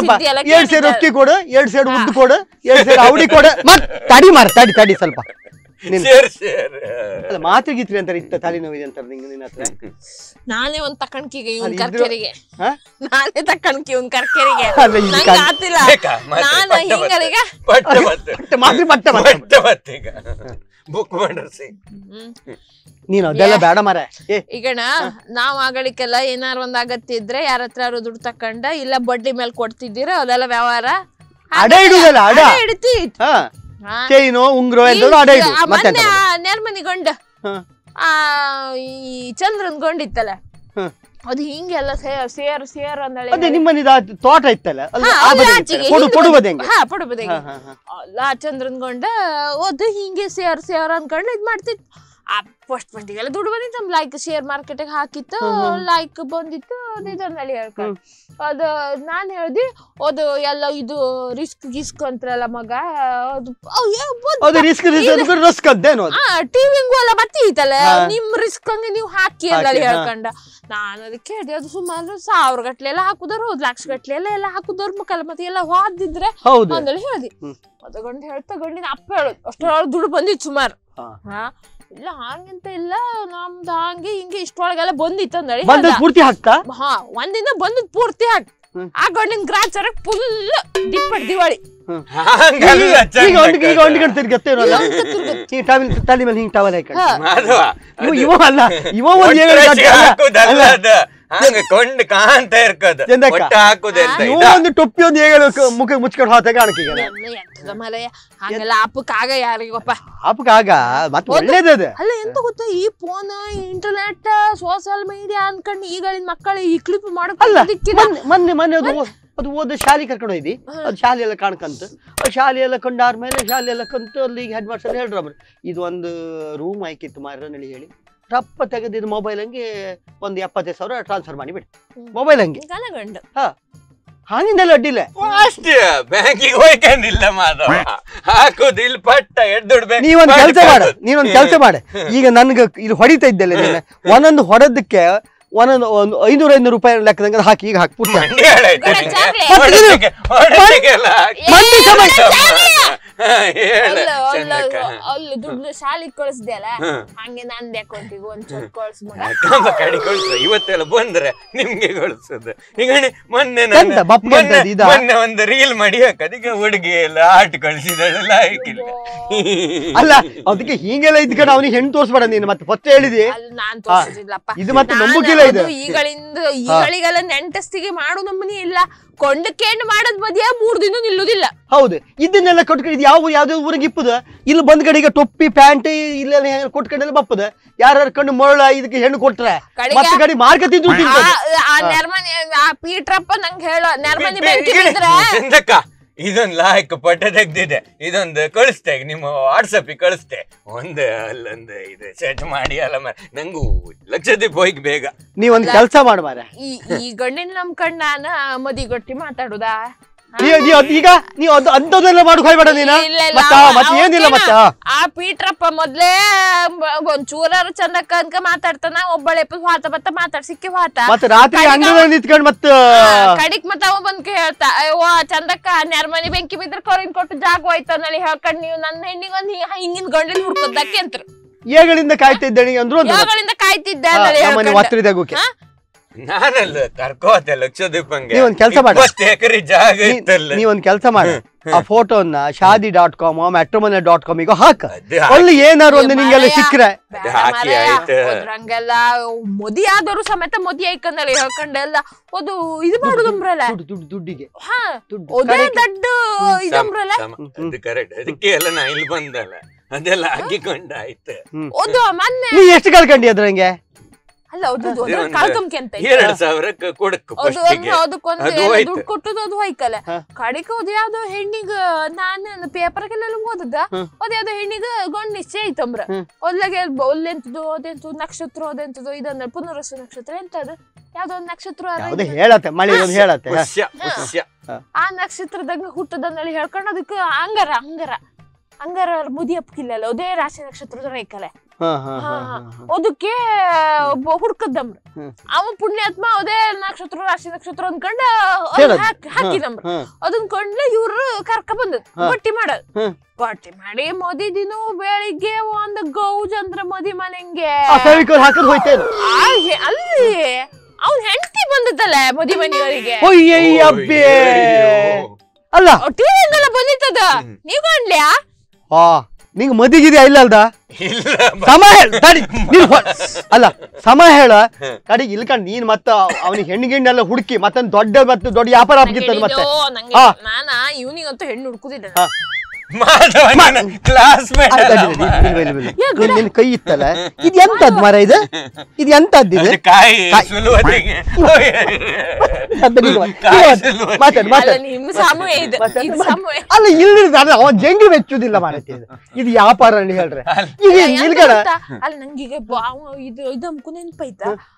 ಎರಡ್ ಸೇರ್ ಅಕ್ಕಿ ಕೊಡು ಎರಡ್ ಸೇರ್ ಉದ್ದು ಕೊಡು ಎರಡ್ ಸೇರು ಅವಡಿ ಕೊಡು ಮತ್ ತಡಿ ಮಾರ ತಡಿ ತಡಿ ಸ್ವಲ್ಪ ಮಾತ್ರೆ ಗೀತ್ರಿ ಅಂತಾರೆ ಇತ್ತ ತಲೆನೋವಿದೆ ಅಂತಾರೆ ನಿಂಗೆ ನಿನ್ನ ಹತ್ರ ನಾನೇ ಒಂದ್ ತಕಣ್ಕಿಗೆ ಇವ್ನ್ ಕರ್ಕೆರಿಗೆ ನಾನೇ ತಕಣ್ಕಿ ಇವ್ನ್ ಕರ್ಕೆರಿಗೆ ಆತಿಲ್ಲ ನಾನು ಹಿಂಗಲಿಗ ಮಾತ್ರೆ ಮತ್ತೆ ಮತ್ತೆ ಮತ್ತೆ ಬುಕ್ ಮಾಡಿಸಿ ನೀನು ಅದೆಲ್ಲ ಬೇಡ ಮರೆ ಈಗಣ ನಾವ್ ಆಗಳಿಗೆಲ್ಲ ಏನಾರು ಒಂದ್ ಅಗತ್ಯ ಇದ್ರೆ ಯಾರ ಹತ್ರ ದುಡ್ಡು ತಕೊಂಡ ಇಲ್ಲ ಬಡ್ಡಿ ಮೇಲೆ ಕೊಡ್ತಿದ್ದೀರ ಅದೆಲ್ಲ ವ್ಯವಹಾರ ಅಡ ಇಡುದಲ್ಲ ಅಡ ಇಡ್ತಿ ಚೈನು ಉಂಗ್ರ ಅಡ ಇಡು ಮತ್ತೆ ನೆರ್ಮನಿಗೊಂಡ ಆ ಈ ಚಂದ್ರನ್ ಗೊಂಡಿತ್ತಲ್ಲ ಅದು ಹಿಂಗೆಲ್ಲ ಸೇರ್ ಸೇರ್ ಅಂದೇಳಿ ಅದೇ ನಿಮ್ಮನೆ ತೋಟ ಇತ್ತಲ್ಲ ಹಾ ಕೊಡು ಲಾ ಚಂದ್ರನ್ ಲಾಚಂದ್ರನ್ಗೊಂಡ ಅದು ಹಿಂಗೆ ಸೇರ್ ಸೇರ್ ಅನ್ಕೊಂಡು ಇದ್ ಮಾಡ್ತಿತ್ತು ಫಸ್ಟ್ ಎಲ್ಲ ದುಡ್ಡು ಬಂದಿತ್ತು ಲೈಕ್ ಶೇರ್ ಮಾರ್ಕೆಟ್ ಹಾಕಿತ್ತು ಲೈಕ್ ಬಂದಿತ್ತು ಅದೇ ಹೇಳ್ಕೊ ಅದು ನಾನು ಹೇಳ್ದಿ ಅದು ಎಲ್ಲ ಇದು ರಿಸ್ಕ್ ಗಿಸ್ಕ್ ಅಂತಾರಲ್ಲ ಮಗ ಅದು ಎಲ್ಲ ಬತ್ತೀತಲ್ಲ ನಿಮ್ ರಿಸ್ಕ್ ಹಂಗೆ ನೀವು ಹಾಕಿ ಎಲ್ಲ ಹೇಳ್ಕೊಂಡ ನಾನು ಅದಕ್ಕೆ ಹೇಳಿದೆ ಅದು ಸುಮಾರು ಸಾವಿರ ಗಟ್ಲೆ ಎಲ್ಲ ಹಾಕುದಾರ ಹೋದ್ ಲಕ್ಷ ಗಟ್ಲೆ ಎಲ್ಲ ಎಲ್ಲ ಹಾಕುದವ್ರ ಮಕ್ಕಳ ಮತ್ತೆ ಎಲ್ಲ ಹೋದಿದ್ರೆ ಅಂದೇಳಿ ಹೇಳ್ದಿ ತಗೊಂಡು ಹೇಳಿ ತಗೊಂಡಿನ ಅಪ್ಪ ಹೇಳುದು ಅಷ್ಟೊಳ ದುಡ್ಡು ಬಂದಿತ್ತು ಸುಮಾರು ಹಾ ಇಲ್ಲ ಹಂಗಂತ ಇಲ್ಲ ನಮ್ದು ಹಂಗೆ ಹಿಂಗೆ ಇಷ್ಟೊಳಗೆಲ್ಲ ಬಂದಿತ್ತಂದಳಿ ಬಂದ ಪೂರ್ತಿ ಹಾಕ್ತಾ ಹಾ ಒಂದಿನ ಬಂದದ್ ಪೂರ್ತಿ ಹಾಕ್ ಆ ಗಂಡಿನ ಫುಲ್ ದಿಪ್ಪಟ್ ದಿವಾಳಿ ಇವ ಅಲ್ಲ ಇವ ಒಂದ್ ಅಲ್ಲ ಈ ಫೋನ್ ಇಂಟರ್ನೆಟ್ ಸೋಶಿಯಲ್ ಮೀಡಿಯಾ ಅನ್ಕೊಂಡು ಈಗಳಿನ ಮಕ್ಕಳು ಈ ಕ್ಲಿಪ್ ಅದು ಓದ ಶಾಲೆ ಕರ್ಕೊಂಡು ಹೋಯ್ದಿ ಅದು ಶಾಲೆ ಎಲ್ಲ ಕಾಣ್ಕಂತ ಶಾಲೆ ಎಲ್ಲ ಕಂಡಾದ್ಮೇಲೆ ಶಾಲೆ ಎಲ್ಲ ಕಂತು ಅಲ್ಲಿ ಹೆಡ್ ಮಾಸ್ಟರ್ ಹೇಳ್ರ ಇದು ಒಂದು ರೂಮ್ ಆಯ್ಕಿತ್ತು ಮಾರ ಹೇಳಿ ರಪ್ಪ ತೆಗೆದಿದ್ದು ಮೊಬೈಲ್ ಹಂಗೆ ಒಂದು ಎಪ್ಪತ್ತೈದು ಸಾವಿರ ಟ್ರಾನ್ಸ್ಫರ್ ಮಾಡಿಬಿಡಿ ಮೊಬೈಲ್ ಹಂಗೆ ಕಲಗೊಂಡು ಅಡ್ಡಿಲ್ಲ ಅಷ್ಟೇ ಬ್ಯಾಂಕಿಗೆ ಮಾಧವ ಹಾಕುದು ಇಲ್ಲಿ ಪಟ್ಟ ನೀವೊಂದು ಕೆಲಸ ಮಾಡ ನೀನೊಂದು ಕೆಲಸ ಮಾಡ ಈಗ ನನ್ಗೆ ಇದು ಹೊಡಿತಾ ಇದ್ದಲ್ಲ ಒಂದೊಂದು ಹೊಡೆದಕ್ಕೆ ಒಂದೊಂದು ಒಂದು ಐನೂರ ಐನೂರು ರೂಪಾಯಿ ಲೆಕ್ಕದಂಗೆ ಹಾಕಿ ಈಗ ಹಾಕಿ ಮಂಡಿ ಅಲ್ಲಿ ದುಡ್ಡು ಶಾಲಿಗ್ ಕಳಿಸ್ದೆ ಅಲ್ಲ ಹಂಗೆ ನಾನ್ ಬೇಕು ಒಂಚೂರು ಕಳಿಸ್ಬಿಡ ಕಡೆ ಕಳಿಸ ಇವತ್ತೆಲ್ಲ ಬಂದ್ರೆ ನಿಮ್ಗೆ ಕಳಿಸೋದು ಈಗ ಮೊನ್ನೆ ಮೊನ್ನೆ ಒಂದು ರೀಲ್ ಮಾಡಿ ಅದಕ್ಕೆ ಹುಡುಗಿ ಎಲ್ಲ ಆಟ ಕಳಿಸಿದಳಲ್ಲ ಹಾಕಿಲ್ಲ ಅಲ್ಲ ಅದಕ್ಕೆ ಹೀಗೆಲ್ಲ ಇದ್ಕೊಂಡು ಅವನಿಗೆ ಹೆಣ್ಣು ತೋರ್ಸಬೇಡ ನೀನು ಮತ್ತೆ ಫಸ್ಟ್ ಹೇಳಿದಿ ನಾನ್ ತೋರಿಸಿಲ್ಲಪ್ಪ ಇದು ಮತ್ತೆ ನಂಬಿಕೆಲ್ಲ ಇದೆ ಈಗಳಿಂದ ಈಗಳಿಗೆಲ್ಲ ನೆಂಟಸ್ತಿಗೆ ಮಾಡು ನಮ್ಮನಿ ಇಲ್ಲ ಕೊಂಡಕೇಂಡ್ ಮಾಡದ್ ಮದ್ಯ ಮೂರ್ ದಿನ ನಿಲ್ಲುದಿಲ್ಲ ಹೌದು ಇದನ್ನೆಲ್ಲ ಕಟ್ಕೊಂಡು ಯಾವ ಯಾವುದೇ ಊರಿಗೆ ಇಪ್ಪದ ಇಲ್ಲಿ ಬಂದ್ ಕಡೆಗೆ ಟೊಪ್ಪಿ ಪ್ಯಾಂಟ್ ಇಲ್ಲ ಕೊಟ್ಟ ಕಡೆ ಬಪ್ಪದ ಯಾರು ಕಣ್ಣು ಮೊರಳ ಇದಕ್ಕೆ ಹೆಣ್ಣು ಕೊಟ್ರೆ ಮತ್ತೆ ಕಡೆ ಮಾರ್ಕತಿದ್ರು ಪೀಟ್ರಪ್ಪ ನಂಗೆ ಹೇಳೋ ನೆರ್ಮನಿ ಇದೊಂದು ಲಾಯಕ್ ಪಟ್ಟ ತೆಗ್ದಿದೆ ಇದೊಂದು ಕಳಿಸ್ತೆ ನಿಮ್ಮ ವಾಟ್ಸಪ್ಪಿಗೆ ಕಳಿಸ್ತೆ ಒಂದು ಅಲ್ಲೊಂದು ಇದು ಸೆಟ್ ಮಾಡಿ ಅಲ್ಲ ಮಾರ ನಂಗೂ ಲಕ್ಷದೀಪ್ ಹೋಗಿ ಬೇಗ ನೀವೊಂದು ಕೆಲಸ ಮಾಡಬಾರ ಈ ಗಂಡಿನ ನಮ್ ಮದಿ ಮದಿಗೊಟ್ಟಿ ಮಾತಾಡುದಾ ಈಗ ನೀವು ಅದು ಅಂತದೆಲ್ಲ ಮಾಡು ಕಾಯ್ಬೇಡ ನೀನ ಮತ್ತೆ ಏನಿಲ್ಲ ಮತ್ತ ಆ ಪೀಟ್ರಪ್ಪ ಮೊದ್ಲೇ ಒಂಚೂರಾರು ಚಂದ ಕಂಕ ಮಾತಾಡ್ತಾನ ಒಬ್ಬಳೆ ವಾತ ಬತ್ತ ಮಾತಾಡ್ಸಿಕ್ಕೆ ವಾತ ಮತ್ತೆ ರಾತ್ರಿ ಅಂಗಡಿ ನಿಂತ್ಕೊಂಡ್ ಮತ್ತ ಕಡಿಕ್ ಮತ್ತ ಅವ ಬಂದ್ ಹೇಳ್ತಾ ಅಯ್ಯೋ ಚಂದಕ್ಕ ಹನ್ನೆರಡು ಮನೆ ಬೆಂಕಿ ಬಿದ್ರ ಕೊರಿನ್ ಕೊಟ್ಟು ಜಾಗ ಹೋಯ್ತ ನಲ್ಲಿ ಹೇಳ್ಕೊಂಡ್ ನೀವು ನನ್ನ ಹೆಣ್ಣಿಗೊಂದ್ ಹಿಂಗಿನ ಗಂಡಲ್ ಹುಡ್ಕೋದಕ್ಕೆ ಅಂತ ಏಗಳಿಂದ ಕಾಯ್ತಿದ್ದೆ ಅಂದ್ರು ಏಗಳಿಂದ ಕಾಯ್ತಿದ್ದೆ ಅಂತ ನಾನಲ್ಲ ಕರ್ಕೋತೆ ಲಕ್ಷದೀಪಂಗೆ ನೀವ್ ಒಂದ್ ಕೆಲಸ ಮಾಡಿ ಎಕರೆ ಜಾಗ ಇತ್ತಲ್ಲ ನೀವ್ ಒಂದ್ ಕೆಲಸ ಮಾಡಿ ಆ ಫೋಟೋನ Shaadi dot com matrimony dot com ಈಗ ಹಾಕ ಅಲ್ಲಿ ಏನಾರು ಒಂದು ನಿಂಗೆಲ್ಲ ಸಿಕ್ಕರೆ ಹಾಕಿ ಆಯ್ತು ಹಂಗೆಲ್ಲ ಮೋದಿ ಆದವರು ಸಮೇತ ಮೋದಿ ಐಕಂದಲ್ಲ ಹೇಳ್ಕೊಂಡೆಲ್ಲ ಅದು ಇದು ಮಾಡೋದು ಅಂಬ್ರಲ್ಲ ದುಡ್ಡು ದುಡ್ಡಿಗೆ ಹಾ ಅದೇ ದೊಡ್ಡ ಇದು ಅಂಬ್ರಲ್ಲ ಅದು ಕರೆಕ್ಟ್ ಅದಕ್ಕೆ ಎಲ್ಲ ನಾ ಇಲ್ಲಿ ಬಂದಲ್ಲ ಅದೆಲ್ಲ ಹಾಕಿಕೊಂಡ ಆಯ್ತು ಅದು ಮೊನ್ನೆ ಎಷ್ಟು ಕಳ್ಕೊಂಡಿ ಅದ್ರಂಗೆ ಅಲ್ಲ ಅವ್ರದ್ದು ಕಾಳ್ಕಂಬ್ಕೆ ಅಂತ ಎರಡು ಸಾವಿರ ಕೊಡಕ್ಕು ಅದಕ್ಕೊಂದು ದುಡ್ಡು ಅದು ಹೋಯ್ಕಲ್ಲ ಕಡೆಗೆ ಅದು ಯಾವ್ದೋ ಹೆಣ್ಣಿಗ ನಾನು ಪೇಪರ್ಗೆಲ್ಲ ಓದದ ಅದ ಯಾವ್ದೋ ಹೆಣ್ಣಿಗ ಗೊಂಡ್ ನಿಶ್ಚಯ ಐತಂಬ್ರ ಒಲ್ಲಗೆ ಒಲ್ಲೆಂತದು ಅದೆಂತದು ನಕ್ಷತ್ರ ಅದೆಂತದು ಇದನ್ನ ಪುನರ್ವಸು ನಕ್ಷತ್ರ ಎಂತದು ಅದ ಒಂದು ನಕ್ಷತ್ರ ಹೇಳತ್ತೆ ಮಳೆ ಹೇಳತ್ತೆ ಆ ನಕ್ಷತ್ರದಾಗ ಹುಟ್ಟದಂದಲ್ಲಿ ಹೇಳ್ಕೊಂಡು ಅದಕ್ಕೆ ಅಂಗರ ಅಂಗರ ಅಂಗರ ಮುದಿಯಪ್ಪಿಲ್ಲ ಅದೇ ರಾಶಿ ನಕ್ಷತ್ರದ ಐಕಲೆ ಅದಕ್ಕೆ ಒಬ್ಬ ಹುಡ್ಕದ್ದಮ್ರಿ ಅವ ಪುಣ್ಯಾತ್ಮ ಅದೇ ನಕ್ಷತ್ರ ರಾಶಿ ನಕ್ಷತ್ರ ಅಂದ್ಕೊಂಡ ಹಾಕಿದಮ್ರಿ ಅದನ್ ಕಂಡ್ಲೆ ಇವ್ರು ಕರ್ಕ ಬಂದದ್ ಬಟ್ಟಿ ಮಾಡದ್ ಬಟ್ಟಿ ಮಾಡಿ ಮದಿ ದಿನ ಬೆಳಿಗ್ಗೆ ಒಂದ್ ಗೌಜ್ ಅಂದ್ರ ಮದಿ ಮನೆಂಗೆ ಅಲ್ಲಿ ಅವ್ನ್ ಹೆಂಡತಿ ಬಂದದಲ್ಲ ಮದಿ ಮನೆಯವರಿಗೆ ಅಲ್ಲ ಟಿವಿ ಬಂದಿತ್ತದ ನೀವ್ ಹಾ ನಿಂಗೆ ಮದಿಗಿದ್ಯಾ ಇಲ್ಲ ಅಲ್ದ ಸಮ ಹೇಳ ತಡಿ ನೀನ್ ಅಲ್ಲ ಸಮ ಹೇಳ ತಡಿ ಇಲ್ಕಂಡ್ ನೀನ್ ಮತ್ತ ಅವನಿಗೆ ಗಿಣ್ಣೆಲ್ಲ ಹುಡುಕಿ ಮತ್ತೊಂದು ದೊಡ್ಡ ಮತ್ತೆ ದೊಡ್ಡ ವ್ಯಾಪಾರ ಆಗಿತ್ತು ಮತ್ತೆ ಹೆಣ್ಣು ಹುಡುಕುದಿಲ್ಲ ಕೈ ಇತ್ತಲ್ಲ ಇದು ಎಂತದ್ ಮರ ಇದು ಇದ್ ಎಂತದ್ದು ಇದು ಅಲ್ಲ ಅವ ಜಂಗಿ ಮೆಚ್ಚುದಿಲ್ಲ ಮಾರತಿ ಇದು ವ್ಯಾಪಾರ ಹೇಳ್ರೆ ಇದು ಇದು ಇದು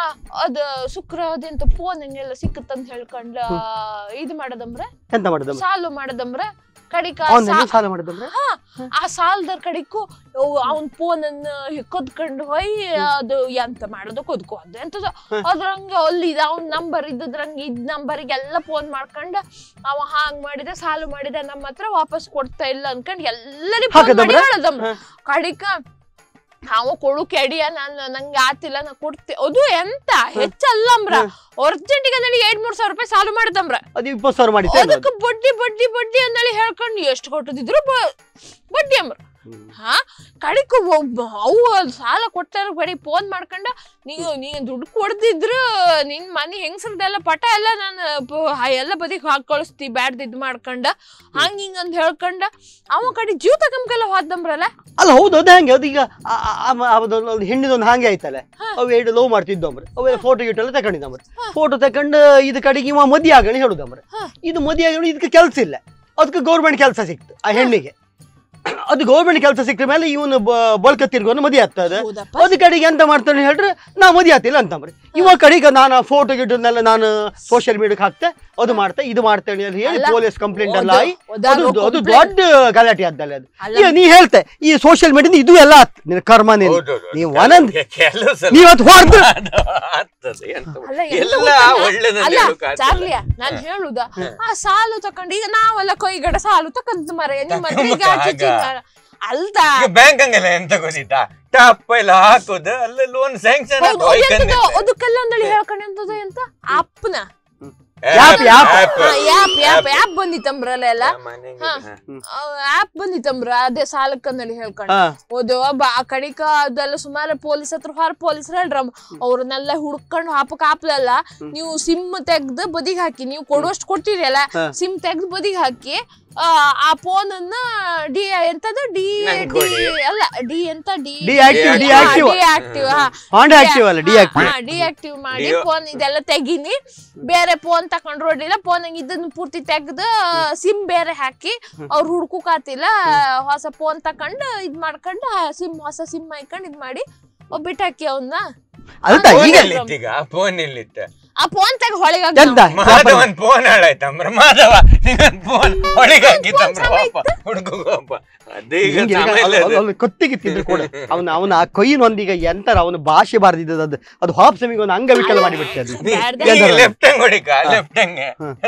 ಆ ಅದ ಶುಕ್ರದಿಂತ ಫೋನಿಂಗೆಲ್ಲ ಸಿಕ್ಕತ್ತಂತ ಹೇಳ್ಕೊಂಡ್ ಇದು ಮಾಡದಂಬ್ರೆ ಎಂತ ಮಾಡದಮ್ ಸಾಲು ಮಾಡದಂಬ್ರೆ ಕಡಿಕ ಆ ಸಾಲದರ್ ಕಡಿಕು ಅವನ್ ಫೋನ್ ಕದ್ಕೊಂಡು ಹೋಯ್ ಅದು ಎಂತ ಮಾಡೋದು ಕದ್ಕೋ ಅದು ಎಂತದ ಅದ್ರಂಗೆ ಅಲ್ಲಿ ಅವ್ನ ನಂಬರ್ ಇದ್ದದ್ರಂಗ ಇದ್ ನಂಬರಿಗೆ ಎಲ್ಲ ಫೋನ್ ಮಾಡ್ಕೊಂಡ ಅವ ಹಾಂಗ್ ಮಾಡಿದ ಸಾಲು ಮಾಡಿದ ನಮ್ಮ ಹತ್ರ ವಾಪಸ್ ಕೊಡ್ತಾ ಇಲ್ಲ ಅನ್ಕೊಂಡ್ ಎಲ್ಲರಿಗೂ ಕಡಿಕ ನಾವು ಕೊಡು ಕೆಡಿಯ ನಾನು ನಂಗೆ ಆತಿಲ್ಲ ನಾ ಕೊಡ್ತಿ ಅದು ಎಂತ ಹೆಚ್ಚಲ್ಲಂಬ್ರ ಗೆ ನನಗೆ ಎರಡ್ ಮೂರ್ ಸಾವಿರ ರೂಪಾಯಿ ಸಾಲು ಮಾಡಿದಂಬ್ರ ಅದು ಇಪ್ಪತ್ತು ಸಾವಿರ ಅದಕ್ಕೆ ಬಡ್ಡಿ ಬಡ್ಡಿ ಬಡ್ಡಿ ಅಂದೇಳಿ ಹೇಳ್ಕೊಂಡು ಎಷ್ಟು ಕೊಟ್ಟದಿದ್ರು ಬಡ್ಡಿ ಅಂಬ್ರ ಹಾ ಕಡಿಕ ಒಬ್ಬ ಅವು ಸಾಲ ಕೊಟ್ಟಾರ ಬರೀ ಫೋನ್ ಮಾಡ್ಕೊಂಡು ನೀವು ನೀನು ದುಡ್ಡು ಕೊಡ್ದಿದ್ರು ನಿನ್ನ ಮನೆ ಹೆಂಗಸ್ರದೆಲ್ಲ ಪಟ ಎಲ್ಲ ನಾನು ಎಲ್ಲ ಬದಿಗೆ ಹಾಕಿ ಕಳಿಸ್ತಿ ಬ್ಯಾಡ್ದು ಇದು ಮಾಡ್ಕೊಂಡು ಹಂಗೆ ಹಿಂಗೆ ಅಂತ ಹೇಳ್ಕೊಂಡು ಅವ ಕಡೆ ಜೀವ ತಗೊಂಬೆಲ್ಲ ಹೋದಂಬ್ರಲ್ಲ ಅಲ್ಲ ಹೌದು ಅದು ಹಂಗೆ ಅದು ಈಗ ಅದೊಂದು ಹೆಣ್ಣಿದೊಂದು ಹಾಗೆ ಆಯ್ತಲ್ಲ ಅವ್ ಎರಡು ಲವ್ ಮಾಡ್ತಿದ್ದಂಬ್ರೆ ಅವೆಲ್ಲ ಫೋಟೋ ಗಿಟ್ ಎಲ್ಲ ತಗೊಂಡಿದ್ದಮ್ರೆ ಫೋಟೋ ತಕೊಂಡ್ ಇದು ಕಡೆಗೆ ಇವ ಮದಿ ಹೇಳುದಂಬ್ರೆ ಇದು ಮದಿ ಆಗೋಣ ಇದಕ್ಕೆ ಕೆಲಸ ಇಲ್ಲ ಅದಕ್ಕೆ ಗೌರ್ಮೆಂಟ್ ಕೆಲಸ ಸಿಕ್ತು ಆ ಹೆಣ್ಣಿಗೆ ಅದು ಗೌರ್ಮೆಂಟ್ ಕೆಲಸ ಸಿಕ್ಕ ಮೇಲೆ ಇವನು ಬೊಲ್ಕ ತಿರ್ಗೋನು ಮದಿ ಆಗ್ತದೆ ಅದು ಕಡೆಗೆ ಎಂತ ಮಾಡ್ತಾನೆ ಹೇಳ್ರೆ ನಾ ಮದಿ ಆಗ್ತಿಲ್ಲ ಅಂತ ಇವ ಕಡೆಗೆ ನಾನು ಫೋಟೋ ಗಿಡನೆಲ್ಲ ನಾನು ಸೋಷಿಯಲ್ ಮೀಡಿಯಾಕ್ ಹಾಕ್ತೆ ಅದು ಮಾಡ್ತಾ ಇದು ಮಾಡ್ತೇನೆ ಅಂತ ಪೊಲೀಸ್ ಕಂಪ್ಲೇಂಟ್ ಅಲ್ಲ ಅದು ದೊಡ್ಡ ಗಲಾಟೆ ಆದ್ದಲ್ಲ ಅದು ನೀ ಹೇಳ್ತೆ ಈ ಸೋಷಿಯಲ್ ಮೀಡಿಯಾ ಇದು ಎಲ್ಲ ಆತ್ ನಿನ್ನ ಕರ್ಮ ನೀನು ನೀವು ಆನಂದ್ ನೀವ್ ಅದು ನಾನು ಹೇಳುದ ಆ ಸಾಲು ತಕೊಂಡು ಈಗ ನಾವೆಲ್ಲ ಕೊಯ್ಗಡ ಸಾಲು ತಕ್ಕಂತ ಮರೆಯ ನಿಮ್ಮ ಅಲ್ದ ಬ್ಯಾಂಕ್ ಹಂಗಲ್ಲ ಎಂತ ಗೊತ್ತಿತ್ತಾ ಟಪ್ಪ ಎಲ್ಲ ಹಾಕೋದು ಅಲ್ಲಿ ಲೋನ್ ಸ್ಯಾಂಕ್ಷನ್ ಅದಕ್ಕೆಲ್ಲ ಹೇಳಕೊಂಡೆ ಅಂತ ಅಪ್ಪನ app app app app app ಬಂದಿತ್ತು ಅಂಬ್ರಲ್ಲ ಎಲ್ಲ ಆಪ್ ಬಂದಿತ್ತು ಅಂಬ್ರ ಅದೇ ಸಾಲಕ್ಕಂದಲ್ಲಿ ಹೇಳ್ಕೊಂಡು ಓದೋ ಬಾ ಕಡಿಕ ಅದೆಲ್ಲ ಸುಮಾರು ಪೊಲೀಸ್ ಹತ್ರ ಹೊರ ಪೊಲೀಸ್ ಹೇಳ್ರ ಅವ್ರನ್ನೆಲ್ಲ ಹುಡ್ಕೊಂಡು ಹಾಪಕ್ ಹಾಪ್ಲಲ್ಲ ನೀವು ಸಿಮ್ ತೆಗ್ದು ಬದಿಗೆ ಹಾಕಿ ನೀವು ಕೊಡುವಷ್ಟು ಅಲ್ಲ ಸಿಮ್ ತೆಗ್ದು ಬದಿಗೆ ಹಾಕಿ ಆ ಫೋನ್ ಅನ್ನ ಡಿ ಎಂತದು ಡಿ ಡಿ ಅಲ್ಲ ಡಿ ಎಂತ ಡಿ ಆಕ್ಟಿವ್ ಅಲ್ಲ ಆಕ್ಟಿವ್ ಮಾಡಿ ಫೋನ್ ಇದೆಲ್ಲ ತೆಗೀನಿ ಬೇರೆ ಫೋನ್ ತಕೊಂಡ್ ರೋಡಿಲ್ಲ ಫೋನ್ ಇದನ್ನ ಪೂರ್ತಿ ತೆಗ್ದು ಸಿಮ್ ಬೇರೆ ಹಾಕಿ ಅವ್ರು ಕಾತಿಲ್ಲ ಹೊಸ ಫೋನ್ ತಕೊಂಡು ಇದ್ ಮಾಡ್ಕೊಂಡು ಸಿಮ್ ಹೊಸ ಸಿಮ್ ಹಾಕೊಂಡು ಇದ್ ಮಾಡಿ ಒಬ್ಬಿಟ್ಟು ಹಾಕಿ ಅವನ್ನ ಅದಲ್ಲ ಈಗ ಫೋನ್ ಎಲ್ಲಿತ್ತ ಆ ಫೋನ್ ತೆಗ್ ಹೊಳಿಗೆ ಹಾಕ್ದ ಮಾಧವ ಒಂದ್ ಫೋನ್ ಹಾಳಾಯ್ತಂಬ್ರ ಮಾಧವ ನಿಂಗೊಂದ್ ಫೋನ್ ಹೊಳಿಗೆ ಹಾಕಿತ್ತಂಬ್ರ ಪಾಪ ಹುಡುಗಪ್ಪ ಅದೀಗ ಕೊತ್ತಿಗಿತ್ತಿದ್ರು ಕೂಡ ಅವನ ಅವನ ಆ ಕೊಯ್ಯಿನೊಂದೀಗ ಎಂತರ ಅವನ ಭಾಷೆ ಬಾರ್ದಿದ್ದದ ಅದು ಅದು ಹಾಪ್ ಸಮಿಗೆ ಒಂದು ಅಂಗವಿಕಲ ಮಾಡಿಬಿಟ್ಟೆ ಅದು ಲೆಫ್ಟ್ ಹೆಂಗ್ ಹೊಡಿಕ ಲೆಫ್ಟ್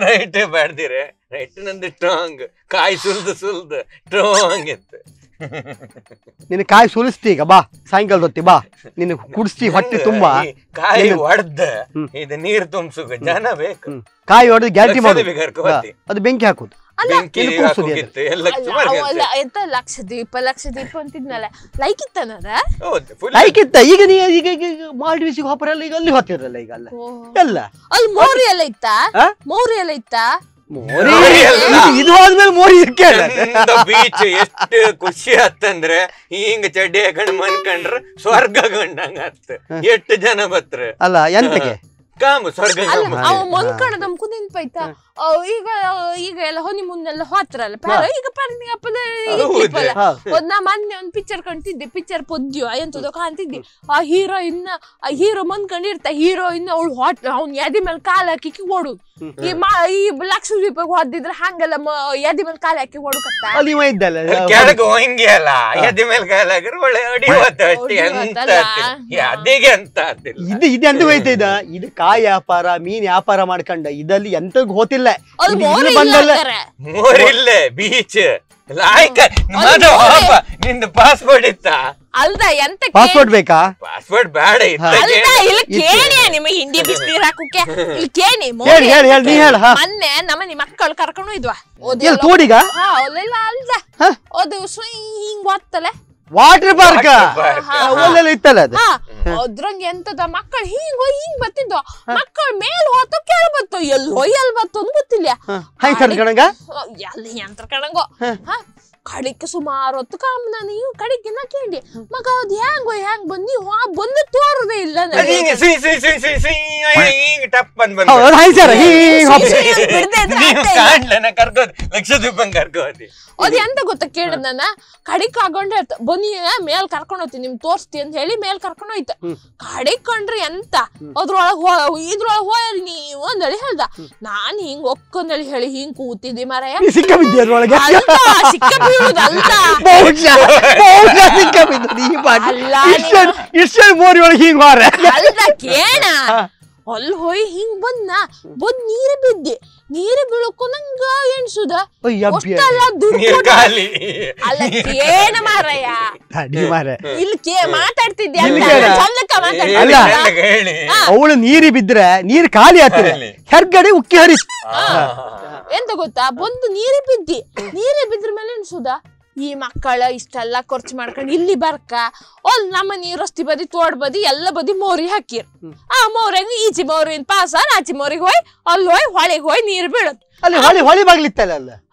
ರೈಟ್ ಬಾಡ್ದಿರೆ ರೈಟ್ ನಂದು ಸ್ಟ್ರಾಂಗ್ ಕಾಯಿ ಸುಲ್ದು ಸುಲ್ದು ಸ್ಟ್ರಾಂಗ್ ಇತ್ತು ನಿನ್ನ ಕಾಯಿ ಸುಲಿಸ್ತಿ ಈಗ ಬಾ ಹೊತ್ತಿ ಬಾ ನಿನ್ನ ಕುಡಿಸ್ತಿ ಹೊಟ್ಟೆ ತುಂಬಾ ಕಾಯಿ ಹೊಡೆದ ಇದು ನೀರು ತುಂಬಿಸುಗ ಜನ ಬೇಕು ಕಾಯಿ ಹೊಡೆದು ಗ್ಯಾರಂಟಿ ಮಾಡಿ ಅದು ಬೆಂಕಿ ಹಾಕುದು ಎಂತ ಲಕ್ಷ ಲಕ್ಷ ದೀಪ ಅಂತಿದ್ನಲ್ಲ ಲೈಕ್ ಲೈಕ್ ಇತ್ತ ಈಗ ನೀ ಈಗ ಈಗ ಈಗ ಅಲ್ಲಿ ಹೋಗ್ತಿರಲ್ಲ ಈಗ ಅಲ್ಲ ಎಲ್ಲ ಅಲ್ಲಿ ಎಲ್ಲ ಇತ್ತ ಮೌರ್ಯ ಎಲ್ಲ ಇತ್ತ ಮೋರಿ ಇದು ಆದ್ಮೇಲೆ ಮೋರಿ ಬೀಚ್ ಎಷ್ಟು ಖುಷಿ ಆತಂದ್ರೆ ಹಿಂಗ ಚಡ್ಡಿ ಹಾಕೊಂಡ್ ಮನ್ಕಂಡ್ರ ಸ್ವರ್ಗ ಕಂಡಂಗ ಆತ ಎಷ್ಟು ಜನ ಬತ್ರ ಅಲ್ಲ ಎಂತಕ್ಕೆ ಕಾಮ ಸ್ವರ್ಗ ಅವ ಮಂಕಣ ನಮ್ಕು ನೆನ್ಪಾಯ್ತಾ ಈಗ ಈಗ ಎಲ್ಲ ಹೊನಿ ಮುನ್ನೆಲ್ಲ ಹೋತ್ರಲ್ಲ ಈಗ ಪರ್ನಿ ಅಪ್ಪದ ಒಂದ್ ನಾ ಮೊನ್ನೆ ಒಂದ್ ಪಿಕ್ಚರ್ ಕಂಡ್ತಿದ್ದೆ ಪಿಕ್ಚರ್ ಪೊದ್ಯೋ ಎಂತದೋ ಕಾಣ್ತಿದ್ದೆ ಆ ಹೀರೋ ಇನ್ನ ಆ ಹೀರೋ ಮಂದ್ಕೊಂಡಿರ್ತ ಹೀರೋ ಇನ್ನ ಅವಳು ಹೊಟ್ ಅವ್ನ ಎದೆ ಮೇಲೆ ಕಾಲ್ ಹಾಕಿ ಓಡು ಈ ಮಾ ಈ ಲಕ್ಷ ರೂಪಾಯಿ ಹೊದ್ದಿದ್ರೆ ಹಂಗಲ್ಲ ಎದೆ ಮೇಲೆ ಕಾಲ್ ಹಾಕಿ ಓಡಕತ್ತ ಹಂಗೆ ಅಲ್ಲ ಎದೆ ಮೇಲೆ ಕಾಲ್ ಹಾಕಿದ್ರೆ ಒಳ್ಳೆ ಅಡಿ ಹೋತ ಅಷ್ಟೇ ಅಂತ ಅಂತ ಇದು ಇದು ಅಂತ ಹೋಯ್ತಾ ಇದು ಕಾಯಿ ವ್ಯಾಪಾರ ಮೀನ್ ವ್ಯಾಪಾರ ಮಾಡ್ಕೊಂಡ ಇದಲ್ಲಿ ಎಂತಗ್ ಹೋತಿಲ್ಲ ಬಂದಲ್ಲ ಮೋರಿಲ್ಲ ಬೀಚ್ ನಿಂದು ಪಾಸ್ಪೋರ್ಟ್ ಇತ್ತ ಅಲ್ದ ಎಂತ ಪಾಸ್ಪೋರ್ಟ್ ಬೇಕಾ ಪಾಸ್ಪೋರ್ಟ್ ಬೇಡ ಇಲ್ಲಿ ಕೇಳಿ ನಿಮಗೆ ಹಿಂಡಿ ಬಿಸಿನೀರ್ ಇಲ್ಲಿ ಕೇಳಿ ಹೇಳಿ ಹೇಳಿ ಹೇಳಿ ನೀ ಹೇಳ ಮೊನ್ನೆ ನಮ್ಮ ನಿಮ್ಮ ಮಕ್ಕಳು ಕರ್ಕೊಂಡು ಇದ್ವಾ ಓದಿಲ್ಲ ತೋಡಿಗ ಹಾ ಅಲ್ದ ಅದು ಹಿಂಗ್ ಓದ್ತಲೆ ವಾಟರ್ ಪಾರ್ಕ್ ಅಲ್ಲೆಲ್ಲ ಇತ್ತಲ್ಲ ಅದು ಅದ್ರಂಗ ಎಂತದ ಮಕ್ಕಳು ಹಿಂಗ್ ಹೋಗಿ ಹಿಂಗ್ ಬತ್ತಿದ್ದ ಮಕ್ಕಳ ಮೇಲ್ ಹೋತೋ ಕೆಳ ಬತ್ತೋ ಎಲ್ಲಿ ಹೋಯ್ ಎಲ್ಲಿ ಬತ್ತೋ ಗೊತ್ತಿಲ್ಲ ಹೆಂಗ್ ಸರ್ ಕಣಂಗ ಎಲ್ಲಿ ಯಂತ್ರ ಕಣಂಗೋ ಕಡಿಕೆ ಸುಮಾರು ಹೊತ್ತು ಕಾಮನ ನೀವು ನಾ ಕೇಳಿ ಮಗ ಅದು ಹೆಂಗ್ ಹ್ಯಾಂಗ್ ಬಂದ್ ನೀವು ಆ ಬಂದು ತೋರದೇ ಇಲ್ಲ ಅದ್ ಎಂತ ಗೊತ್ತ ಕೇಳ ನನ್ನ ಕಡಿಕ್ ಹಾಕೊಂಡ್ ಹೇಳ್ತ ಬನ್ನಿ ಮೇಲ್ ಕರ್ಕೊಂಡ್ ಹೋಗ್ತೀನಿ ನಿಮ್ ತೋರ್ಸ್ತಿ ಅಂತ ಹೇಳಿ ಮೇಲ್ ಕರ್ಕೊಂಡ್ ಹೋಯ್ತ ಕಡಿಕೊಂಡ್ರಿ ಎಂತ ಅದ್ರೊಳಗ್ ಇದ್ರೊಳಗ್ ಹೋಯ್ ನೀವು ಅಂದೇಳಿ ಹೇಳ್ದ ನಾನ್ ಹಿಂಗ್ ಒಕ್ಕಂದೇಳಿ ಹೇಳಿ ಹಿಂಗ್ ಕೂತಿದ್ದಿ ಮರ ಸಿಕ್ಕ Mousa, Mousa si capito di Ipan. Ishan, Ishan muori vale chi guarda. Allora chi ಅಲ್ಲಿ ಹೋಯ್ ಹಿಂಗ್ ಬಂದ ಬಂದ್ ನೀರ್ ಬಿದ್ದೆ ನೀರ್ ಬೀಳಕ್ಕೂ ನಂಗ ಎಣ್ಸುದ ಏನ ಅವಳು ನೀರಿ ಬಿದ್ರೆ ನೀರ್ ಖಾಲಿ ಆಗ್ತದೆ ಹೆರ್ಗಡೆ ಉಕ್ಕಿ ಹರಿಸ್ ಎಂತ ಗೊತ್ತಾ ಬಂದು ನೀರಿ ಬಿದ್ದಿ ನೀರೇ ಬಿದ್ರ ಮೇಲೆ ಎಣ್ಸುದ ಈ ಮಕ್ಕಳ ಇಷ್ಟೆಲ್ಲ ಖರ್ಚು ಮಾಡ್ಕೊಂಡು ಇಲ್ಲಿ ಬರ್ಕ ಒಲ್ ನಮ್ಮ ರಸ್ತಿ ಬದಿ ತೋಡ್ ಬದಿ ಎಲ್ಲ ಬದಿ ಮೋರಿ ಹಾಕಿರ್ ಆ ಮೋರಿಯಾಗ ಈಚಿ ಮೋರಿನ್ ಪಾಸ ಆಚಿ ಮೋರಿಗೆ ಹೋಯ್ ಅಲ್ಲಿ ಹೋಯ್ ಹೊಳೆಗ್ ಹೋಯ್ ನೀರ್ ಬೀಳತ್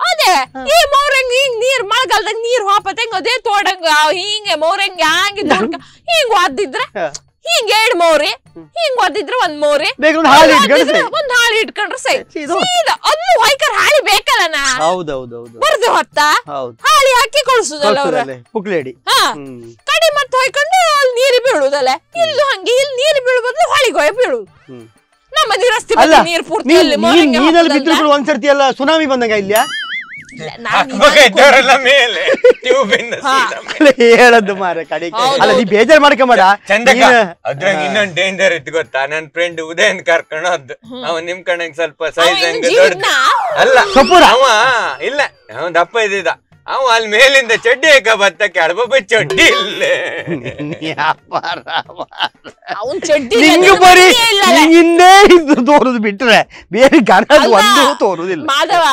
ಅದೇ ಈ ಮೋರಂಗ್ ಹಿಂಗ್ ನೀರ್ ಮಳೆಗಾಲದಾಗ ನೀರ್ ಹೋಪತ್ತೆ ಅದೇ ತೋಡಂಗ ಹಿಂಗೆ ಮೋರಂಗ್ ಹಂಗ ಹಿಂಗ್ ಅದಿದ್ರೆ ಹಿಂಗ್ ಎರಡ್ ಮೋರಿ ಹಿಂಗ್ ಒದ್ದಿದ್ರೆ ಒಂದ್ ಮೋರಿ ಒಂದ್ ಹಾಳಿ ಇಟ್ಕೊಂಡ್ರೆ ಸೈ ಅದು ಹೊಯ್ಕರ್ ಹಾಳಿ ಬೇಕಲ್ಲ ಹೌದೌದೌದು ಬರ್ದು ಹೊತ್ತ ಹಾಳಿ ಹಾಕಿ ಕಳ್ಸುದಲ್ಲ ಕಡಿ ಮತ್ತೆ ಹೊಯ್ಕೊಂಡು ಅಲ್ಲಿ ನೀರು ಬೀಳುದಲ್ಲ ಇಲ್ಲೂ ಹಂಗೆ ಇಲ್ಲಿ ನೀರು ಬೀಳು ಬದಲು ಹೊಳಿಗೆ ಹೊಯ್ ಬೀಳು ನಮ್ಮದಿ ರಸ್ತೆ ನೀರು ಪೂರ್ತಿ ಒಂದ್ಸರ್ತಿ ಅಲ್ಲ ಸುನಾಮಿ ಬಂದಂಗ ಇಲ್ಲ ದೇವರೆಲ್ಲ ಮೇಲೆ ಟ್ಯೂಬಿಂದ ಹೇಳದ್ದು ಮಾರ ಕಡೆಗೆ ಅಲ್ಲ ನೀ ಬೇಜಾರ್ ಮಾಡ್ಕೊಂಬೇಡ ಚಂದಕ ಅದ್ರಾಗ ಇನ್ನೊಂದ್ ಡೇಂಜರ್ ಇತ್ತು ಗೊತ್ತಾ ನನ್ ಫ್ರೆಂಡ್ ಉದಯನ್ ಕರ್ಕೊಂಡು ಹೋದ್ ಅವ ನಿಮ್ ಕಣ್ಣಂಗ್ ಸ್ವಲ್ಪ ಸೈಜ್ ಅಲ್ಲ ಅವ ಇಲ್ಲ ಅವನ್ ದಪ್ಪ ಇದ್ದಿದ್ದ ಅವ ಅಲ್ಲಿ ಮೇಲಿಂದ ಚಡ್ಡಿ ಹಾಕ ಬತ್ತ ಕೆಡಬ ಚಡ್ಡಿ ಇಲ್ಲ ಅವನ್ ಚಡ್ಡಿ ನಿಂಗೆ ಬರೀ ಹಿಂದೆ ಇದು ತೋರುದು ಬಿಟ್ರೆ ಬೇರೆ ಗಣ ಒಂದು ತೋರುದಿಲ್ಲ ಮಾಧವ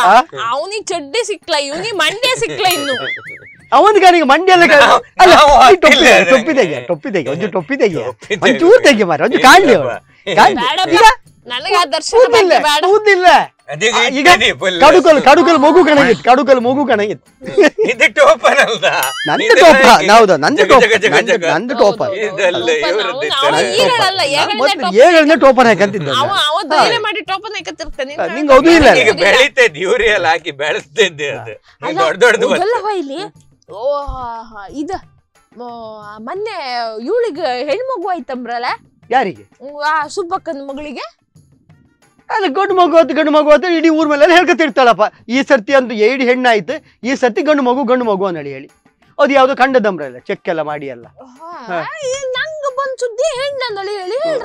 ಅವನಿಗೆ ಚಡ್ಡಿ ಸಿಕ್ಲ ಇವನಿಗೆ ಮಂಡ್ಯ ಸಿಕ್ಲ ಇನ್ನು ಅವನ ಗಾನಿಗೆ ಮಂಡ್ಯ ಅಲ್ಲ ಟೊಪ್ಪಿ ತೆಗಿಯ ಟೊಪ್ಪಿ ತೆಗಿಯ ಒಂದು ಟೊಪ್ಪಿ ತೆಗಿಯ ಒಂಚೂರು ತೆಗಿಯ ಮಾರ ಒಂದು ಕಾಣ್ಲಿ ಅವನು ಕಾಣ್ಲಿ ನನಗೆ ಆ ದರ್ಶನ ಕೂದಿಲ್ಲ ಬೇಡ ಕೂದಿಲ್ಲ ಈಗ ಕಡುಕಲ್ ಕಡುಕಲ್ ಮಗು ಕಣಗಿತ್ತು ಕಡುಕಲ್ ಮಗು ಕಣಗಿತ್ತು ಇದು ಟೋಪರ್ ಅಲ್ಲ ನಂದು ಟೋಪರ್ ಹೌದು ನಂದು ಟೋಪರ್ ನಂದು ಟೋಪರ್ ಏಗಳನ್ನ ಟೋಪರ್ ಹಾಕಂತಿದ್ದ ಮಾಡಿ ಟೋಪರ್ ಹಾಕತಿರ್ತಾನೆ ನಿಂಗೆ ಅದು ಇಲ್ಲ ಈಗ ಬೆಳಿತಾ ಡ್ಯೂರಿಯಲ್ ಹಾಕಿ ಬೆಳಸ್ತಿದ್ದೆ ಇದ್ದೆ ಅದು ದೊಡ್ಡ ದೊಡ್ಡದು ಇಲ್ಲಿ ಓ ಇದು ಮೊನ್ನೆ ಇವಳಿಗೆ ಹೆಣ್ಮಗು ಆಯ್ತಂಬ್ರಲ್ಲ ಯಾರಿಗೆ ಆ ಸುಬ್ಬಕ್ಕನ ಮಗಳಿಗೆ ಅದು ಗಂಡು ಮಗು ಆತು ಗಂಡು ಮಗು ಆತು ಇಡೀ ಊರ ಮೇಲೆ ಹೇಳ್ಕೊತಿರ್ತಾಳಪ್ಪ ಈ ಸರ್ತಿ ಅಂತೂ ಏಡಿ ಹೆಣ್ಣಾಯ್ತು ಈ ಸರ್ತಿ ಗಂಡು ಮಗು ಗಂಡು ಮಗು ಅಂತ ಹೇಳಿ ಅದು ಯಾವ್ದು ಕಂಡದಂಬ್ರ ಇಲ್ಲ ಚೆಕ್ ಎಲ್ಲ ಮಾಡಿ ಎಲ್ಲ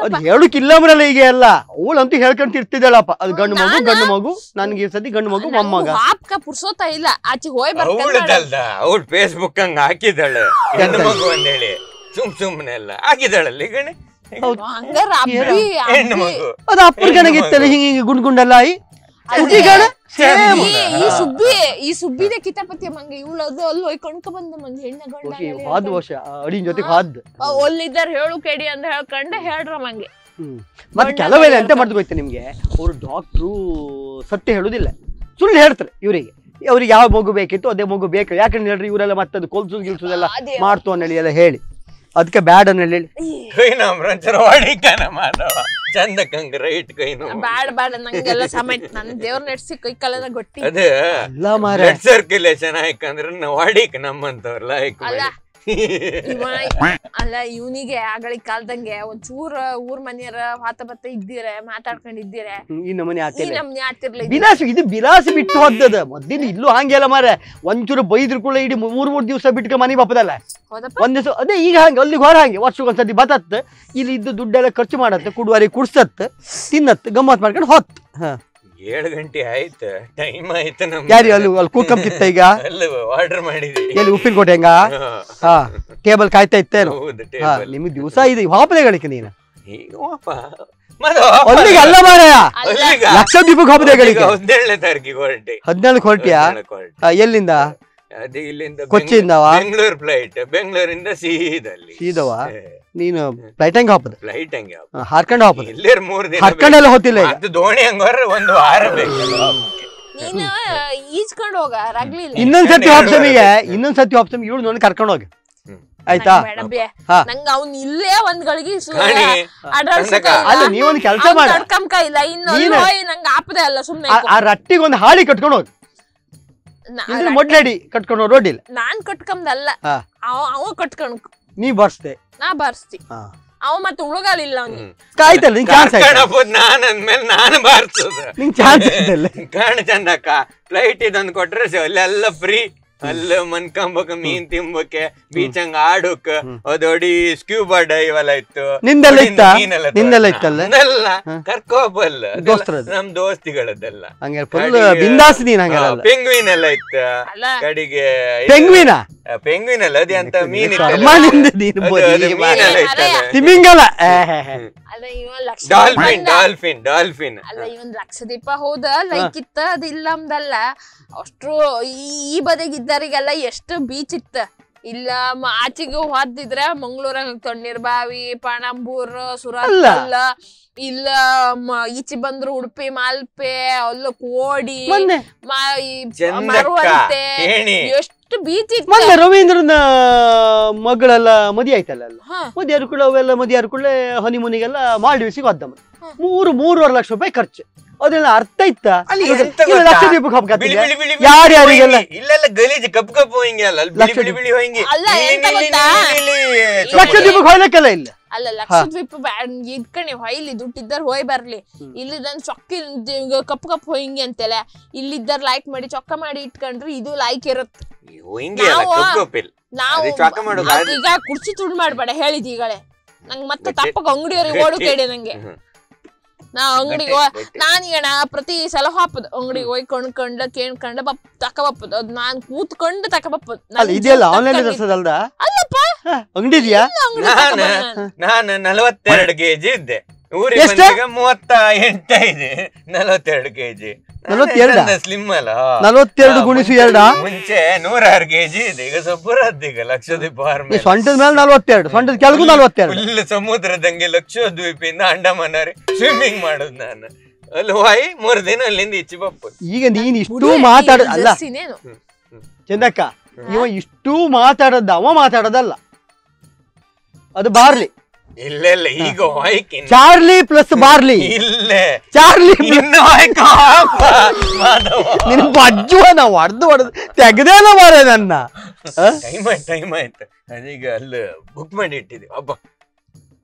ಅದು ಹೇಳುಕ್ಕಿಲ್ಲ ಅಂಬ್ರಲ್ಲ ಈಗ ಎಲ್ಲ ಅವಳಂತೂ ಹೇಳ್ಕೊಂಡು ಇರ್ತಿದ್ದಾಳಪ್ಪ ಅದು ಗಂಡು ಮಗು ಗಂಡು ಮಗು ನನ್ಗೆ ಈ ಸತಿ ಗಂಡು ಮಗು ಮೊಮ್ಮಗ ಹಾಪ್ಕ ಪುರ್ಸೋತ ಇಲ್ಲ ಆಚೆ ಹೋಯ್ ಫೇಸ್ಬುಕ್ ಹಂಗ ಹಾಕಿದ್ದಾಳೆ ಗಂಡು ಮಗು ಹೇಳಿ ಸುಮ್ ಸುಮ್ಮನೆ ಎಲ್ಲ ಹಾಕಿದ್ದಾಳಲ್ಲಿ ಗಣಿ ಅದು ಅಪ್ಪರ್ಗನಾಗಿತ್ತಲ್ಲ ಹಿಂಗೆ ಗುಂಡ್ ಗುಂಡೆಲ್ಲ ಆಯಿ ಈ ಸುಬ್ಬಿ ಈ ಸುಬ್ಬಿದೆ ಕಿತಾಪತಿ ಮಂಗ ಇವಳು ಅದು ಅಲ್ಲಿ ಹೋಗಿ ಬಂದ ಮಂದಿ ಹೆಣ್ಣ ಗಂಡ ಹಾದ್ ವರ್ಷ ಅಡಿನ ಜೊತೆ ಹಾದ್ ಒಲ್ಲಿದ್ದಾರ ಹೇಳು ಕೆಡಿ ಅಂತ ಹೇಳ್ಕೊಂಡೆ ಹೇಳ್ರ ಮಂಗೆ ಮತ್ತೆ ಕೆಲವೆಲ್ಲ ಎಂತ ಮಾಡ್ದು ಗೊತ್ತಾ ನಿಮ್ಗೆ ಅವರು ಡಾಕ್ಟ್ರು ಸತ್ಯ ಹೇಳುದಿಲ್ಲ ಸುಳ್ಳು ಹೇಳ್ತಾರೆ ಇವರಿಗೆ ಅವ್ರಿಗೆ ಯಾವ ಮಗು ಬೇಕಿತ್ತು ಅದೇ ಮಗು ಬೇಕು ಯಾಕಂದ್ರೆ ಹೇಳ್ರಿ ಇವರೆಲ್ಲ ಮತ್ತದು ಕೊಲ್ಸು ಗಿಲ್ಸು ಗಿಲ್ಸುದೆಲ್ಲ ಮಾಡ್ತು ಹೇಳಿ ಎಲ್ಲಾ ಹೇಳಿ ಅದಕ್ಕೆ ಬ್ಯಾಡ್ ಅನ್ನ ಹೇಳಿ ಚಂದ ಕಂಗ ರೈಟ್ ಬ್ಯಾಡ್ ಬ್ಯಾಡ್ ಬ್ಯಾಡ್ ನಂಗೆಲ್ಲ ಸಮಯ ನನ್ನ ದೇವ್ರ ನೆಡ್ಸಿ ಕೈ ಕಲನ ಗೊತ್ತಿ ಅದೇ ಎಲ್ಲ ಮಾರ ಸರ್ಕ್ಯುಲೇಷನ್ ಆಯ್ಕಂದ್ರೆ ನಾವು ನಮ್ಮಂತವರ ಲೈಕ್ ಅಲ್ಲ ಅಲ್ಲ ಇವನಿಗೆ ಆಗಳಿ ಕಾಲ್ದಂಗೆ ಒಂಚೂರ ಊರ್ ಮನೆಯರ ಹಾತ ಬತ್ತ ಇದ್ದೀರ ಮಾತಾಡ್ಕೊಂಡ್ ಇದ್ದೀರ ಈ ಇದು ಬಿಲಾಸ್ ಬಿಟ್ಟು ಹೋದದ ಮೊದ್ಲಿನ ಇಲ್ಲೂ ಹಂಗೆಲ್ಲ ಮಾರ ಒಂಚೂರು ಬೈದ್ರ ಕೂಡ ಇಡೀ ಮೂರ್ ಮೂರ್ ದಿವಸ ಬಿಟ್ಕ ಮನೆ ಬಾಪದಲ್ಲ ಒಂದ್ ದಿವಸ ಅದೇ ಈಗ ಹಂಗೆ ಅಲ್ಲಿಗೆ ಹೊರ ಹಂಗೆ ವರ್ಷಕ್ಕೊಂದ್ಸತಿ ಬತ್ತತ್ ಇಲ್ಲಿ ಇದ್ದು ದುಡ್ಡೆಲ್ಲ ಖರ್ಚು ಮಾಡತ್ತೆ ಕುಡುವಾರಿ ಕುಡ್ಸತ್ ತಿನ್ನತ್ ಗಮ್ಮತ್ ಮಾಡ್ಕೊಂಡು ಹೊತ್ ಹಾ ಏಳು ಗಂಟೆ ಆಯ್ತು ಟೈಮ್ ಆಯ್ತು ನಮ್ಗೆ ಯಾರು ಅಲ್ಲಿ ಅಲ್ಲಿ ಕೂಕಂ ಕಿತ್ತ ಈಗ ಅಲ್ಲ ಆರ್ಡರ್ ಮಾಡಿದ್ವಿ ಎಲ್ಲಿ ಉಪ್ಪಿನಕೋಟೆ ಹೆಂಗ ಹಾ ಟೇಬಲ್ ಕಾಯ್ತಾ ಇತ್ತೇನು ಟೇಬಲ್ ನಿಮ್ಗೆ ದಿವಸ ಇದೆ ವಾಪಸ್ ಗಳಿಕೆ ನೀನು ಈಗ ವಾಪ ಅಲ್ಲಿಗೆ ಅಲ್ಲ ಎಲ್ಲಿಂದ ಇಲ್ಲಿಂದ ಕೊಚ್ಚಿಯಿಂದ ಬೆಂಗಳೂರು ಫ್ಲೈಟ್ ಬೆಂಗಳೂರಿಂದ ಸೀದಲ್ಲಿ ಸೀದವಾ ನೀನು ಫ್ಲೈಟ್ ಹಂಗೆ ಹಾಪದ ಲೈಟ್ ಹಂಗೆ ಹಾರ್ಕೊಂಡು ಹಾಪದ ಇಲ್ಲೇ ಮೂರ್ ದಿನ ಹರ್ಕೊಂಡೆಲ್ಲ ಹೋತಿಲ್ಲ ದೋಣಿ ಹಂಗಾರ ಒಂದು ವಾರ ಬೇಕು ನೀನ್ ಈಜ್ಕೊಂಡು ಹೋಗ ರಾಗ್ಲಿಲ್ಲ ಇನ್ನೊಂದ್ ಸತಿ ಆಪ್ಷನ್ಗೆ ಇನ್ನೊಂದ್ ಸತಿ ಆಪ್ಷನ್ ಇವಳು ನೋಡಿ ಕರ್ಕೊಂಡು ಹೋಗಿ ಹ್ಮ್. ಆಯ್ತಾ ಬೇಡ ಬೇ ನಂಗ ಅವ್ನ್ ಇಲ್ಲೇ ಒಂದ್ ಗಳಿಗೆ ಕಾಣಿ, ಚಂದಕ. ಅಲ್ಲ ನೀವೊಂದ್ ಕೆಲಸ ಮಾಡ ತಡ್ಕಂಕ ಇಲ್ಲ ಇನ್ನು ನೀನು- ಹೋಯ್ ನಂಗ ಆಪದೆ ಅಲ್ಲ ಸುಮ್ಮನೆ ಆ- ರಟ್ಟಿಗೆ ಒಂದು ಹಾಳಿ ಕಟ್ಕೊಂಡು ಹೋಗಿ ನಾ- ಇಲ್ಲ ಕಟ್ಕೊಂಡು ಹೋಗಿ ರೋಡಿಲ್ಲ ನಾನ್ ಕಟ್ಕಂದಲ್ಲ ಹಾ. ಅವ ಅವ ನೀ ಬರ್ಸ್ದೆ ನಾ ಬರ್ಸ್ತಿ ಹಾ ಅವ ಮತ್ತೆ ಉಳುಗಲಿಲ್ಲ ಅವ್ನಿಗೆ ಆಯ್ತಲ್ಲ ನಿಂಗೆ ಚಾನ್ಸ್ ಆಯ್ತು ಕಾಣಬಹುದು ನಾನು ಅಂದ್ಮೇಲೆ ನಾನು ಬಾರಿಸೋದು ನಿಂಗೆ ಚಾನ್ಸ್ ಆಯ್ತಲ್ಲ ಕಾಣ ಚಂದಕ್ಕ ಫ್ಲೈಟ್ ಇದೊಂದು ಕೊಟ್ರೆ ಅಲ್ಲೆಲ್ಲ ಫ್ರೀ ಅಲ್ಲ ಮನ್ಕಂಬಕ್ ಮೀನ್ ತಿಂಬಕ್ಕೆ ಬೀಚಂಗ್ ಆಡಕ್ ಅದೊಡಿ ಸ್ಕ್ಯೂಬಾ ಡೈವ್ ಇತ್ತು ನಿಂದೆಲ್ಲ ನಿಂದೆಲ್ಲ ಇತ್ತಲ್ಲ ಕರ್ಕೋಬಲ್ಲ ನಮ್ ದೋಸ್ತಿಗಳದ್ದೆಲ್ಲ ಬಿಂದಾಸ್ ಪೆಂಗ್ವಿನ್ ಎಲ್ಲ ಇತ್ತು ಕಡೆಗೆ ಪೆಂಗ್ವಿನ ಪೆಂಗ್ವಿನ್ ಅಲ್ಲ ಅದೇ ಅಂತ ಮೀನ್ ತಿಮಿಂಗಲ ಡಾಲ್ಫಿನ್ ಡಾಲ್ಫಿನ್ ಡಾಲ್ಫಿನ್ ಅಲ್ಲ ಇವನ್ ಲಕ್ಷದೀಪ ಹೋದ ಲೈಕ್ ಇತ್ತ ಅದಿಲ್ಲ ಅಮ್ದಲ್ಲ ಅಷ್ಟು ಈ ಬದಿಗೆ ಇದ್ದರಿಗೆಲ್ಲ ಎಷ್ಟು ಬೀಚ್ ಇತ್ತ ಇಲ್ಲ ಆಚೆಗೆ ಹೋದಿದ್ರೆ ಮಂಗಳೂರಾಗ ತಣ್ಣೀರ್ ಬಾವಿ ಪಣಂಬೂರ್ ಸುರಲ್ಲ ಇಲ್ಲ ಈಚೆ ಬಂದ್ರು ಉಡುಪಿ ಮಾಲ್ಪೆ ಅಲ್ಲ ಕೋಡಿ ಎಷ್ಟು ಬೀಚ್ ಇತ್ತು ರವೀಂದ್ರನ ಮಗಳೆಲ್ಲ ಮದಿ ಆಯ್ತಲ್ಲ ಮದಿ ಅರ್ಕೊಳ್ಳೆ ಅವೆಲ್ಲ ಮದಿ ಅರ್ಕೊಳ್ಳೆ ಹನಿಮೂನಿಗೆಲ್ಲ ಮಾಲ್ಡೀವ್ಸಿಗೆ ಹೋದ ಮೂರು ಮೂರುವರೆ ಲಕ್ಷ ರೂಪಾಯಿ ಖರ್ಚು ಅದೆಲ್ಲ ಅರ್ಥ ಇತ್ತ ಲಕ್ಷದ್ವೀಪಕ್ಕೆ ಕಪ್ ಕಪ್ ಅಲ್ಲ ಹೋಯ್ಲಕ್ಕೆಲ್ಲ ಇಲ್ಲ ಅಲ್ಲ ಲಕ್ಷದ್ವೀಪ ಇದ್ಕಣಿ ಹೊಯ್ಲಿ ಹೊಯ್ಲಿ ದುಡ್ಡಿದ್ದಾರ ಹೋಯ್ ಬರ್ಲಿ ಇಲ್ಲಿದ್ದನ್ ಚೊಕ್ಕಿ ಕಪ್ ಕಪ್ ಹೋಯಿಂಗಿ ಅಂತೆಲ್ಲ ಇಲ್ಲಿದ್ದಾರ ಲೈಕ್ ಮಾಡಿ ಚೊಕ್ಕ ಮಾಡಿ ಇಟ್ಕೊಂಡ್ರೆ ಇದು ಲೈಕ್ ಇರುತ್ತೆ ನಾವು ಈಗ ಕುರ್ಚಿ ತುಂಡ್ ಮಾಡ್ಬೇಡ ಈಗಳೇ ನಂಗೆ ಮತ್ತೆ ತಪ್ಪಕ್ಕೆ ಅಂಗಡಿಯವ್ರಿಗೆ ಓಡು ಕೇಳಿ ನಂಗೆ ನಾ ಅಂಗಡಿಗೆ ನಾನೀಗ ನಾ ಪ್ರತಿ ಸಲ ಹಾಪದು ಅಂಗಡಿಗೆ ಹೋಗಿ ಕೊಂಡ್ಕೊಂಡ ಕೇಳ್ಕೊಂಡ ಬಪ್ ತಕ ಅದ್ ನಾನ್ ಕೂತ್ಕೊಂಡು ತಕ ಬಪ್ಪದು ಅಲ್ಲ ಇದೆಲ್ಲ ಆನ್ಲೈನ್ ತರಿಸೋದಲ್ದ ಅಲ್ಲಪ್ಪ ಅಂಗಡಿ ಇದೆಯಾ ನಾನು ನಲವತ್ತೆರಡು ಕೆಜಿ ಇದ್ದೆ ಊರಿಗೆ ಮೂವತ್ತ ಎಂಟ ಇದೆ ನಲವತ್ತೆರಡು ಕೆಜಿ ನಲವತ್ತೆರಡ ಸ್ಲಿಮ್ ಅಲ್ಲ ನಲವತ್ತೆರಡು ಗುಣಿಸು ಎರಡ ಮುಂಚೆ ನೂರಾರು ಕೆಜಿ ಇದೆ ಈಗ ಸಬ್ಬರ ಈಗ ಲಕ್ಷದ್ವೀಪ ಸೊಂಟದ ಮೇಲೆ ನಲವತ್ತೆರಡು ಸೊಂಟದ ಕೆಳಗೂ ನಲವತ್ತೆರಡು ಇಲ್ಲಿ ಸಮುದ್ರದಂಗೆ ಲಕ್ಷದ್ವೀಪಿಂದ ಅಂಡಮಾನ ಸ್ವಿಮ್ಮಿಂಗ್ ಮಾಡೋದು ನಾನು ಅಲ್ಲಿ ಹೋಯ್ ಮೂರು ದಿನ ಅಲ್ಲಿಂದ ಈಚೆ ಬಪ್ಪ ಈಗ ನೀನ್ ಇಷ್ಟು ಮಾತಾಡ ಅಲ್ಲ ಚಂದಕ್ಕ ಇವ ಇಷ್ಟು ಮಾತಾಡದ್ದ ಅವ ಮಾತಾಡೋದಲ್ಲ ಅದು ಬಾರ್ಲಿ ಇಲ್ಲ ಇಲ್ಲ ಈಗ ಹೋಯ್ಕಿನ್ ಚಾರ್ಲಿ ಪ್ಲಸ್ ಬಾರ್ಲಿ ಇಲ್ಲೇ ಚಾರ್ಲಿ ಇನ್ನು ಹೋಯ್ಕೋ ನಿನ್ ಬಜ್ಜುವ ನಾವು ಹೊಡೆದು ಹೊಡೆದು ತೆಗ್ದೇನ ಮಾರೆ ನನ್ನ ಟೈಮ್ ಆಯ್ತು ಟೈಮ್ ಆಯ್ತು ನಾನೀಗ ಅಲ್ಲಿ ಬುಕ್ ಮಾಡಿ ಇಟ್ಟಿದ್ದೆ ಒಬ್ಬ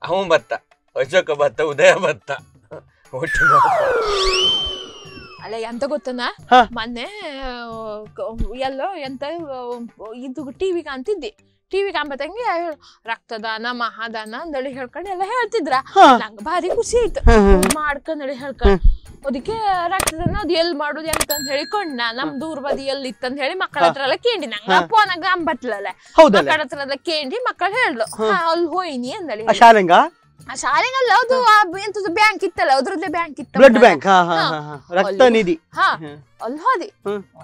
ಅವ ಬತ್ತ ಅಶೋಕ ಬತ್ತ ಉದಯ ಬತ್ತ ಅಲ್ಲ ಎಂತ ಗೊತ್ತನ ಮೊನ್ನೆ ಎಲ್ಲೋ ಎಂತ ಇದು ಟಿವಿ ಕಾಣ್ತಿದ್ದೆ ಟಿವಿ ವಿ ಕಾಂಬತ್ತಂಗೆ ರಕ್ತದಾನ ಮಹಾದಾನ ಅಂದಳಿ ಹೇಳ್ಕೊಂಡು ಎಲ್ಲ ಹೇಳ್ತಿದ್ರ ನಂಗ ಭಾರಿ ಖುಷಿ ಆಯ್ತು ಮಾಡ್ಕೊಂಡಳಿ ಹೇಳ್ಕೊಂಡು ಅದಕ್ಕೆ ರಕ್ತದಾನ ಅದು ಎಲ್ಲಿ ಮಾಡೋದು ಅಂತ ಹೇಳಿ ಕೊಂಡ ನಮ್ ದೂರ ಬದಿ ಎಲ್ಲಿ ಇತ್ತಂತ ಹೇಳಿ ಮಕ್ಕಳ ಹತ್ರ ಎಲ್ಲ ನಂಗ ನಂಗೆ ನಂಗ ಅಂಬತ್ಲಲ್ಲ ಮಕ್ಕಳ ಹತ್ರ ಎಲ್ಲ ಕೇಂಡಿ ಮಕ್ಕಳು ಹೇಳ್ದು ಅಲ್ಲಿ ಹೋಯ್ನಿ ಅಂದಳಿ ಶಾಲೆಂಗ ಶಾಲೆಗಲ್ಲ ಅದು ಎಂತದ್ದು ಬ್ಯಾಂಕ್ ಇತ್ತಲ್ಲ ಅದ್ರದ್ದೇ ಬ್ಯಾಂಕ್ ಇತ್ತು ಬ್ಲಡ್ ಬ್ಯಾಂಕ್ ರಕ್ತ ನಿಧಿ ಹಾ ಅಲ್ಲಿ ಹೋದಿ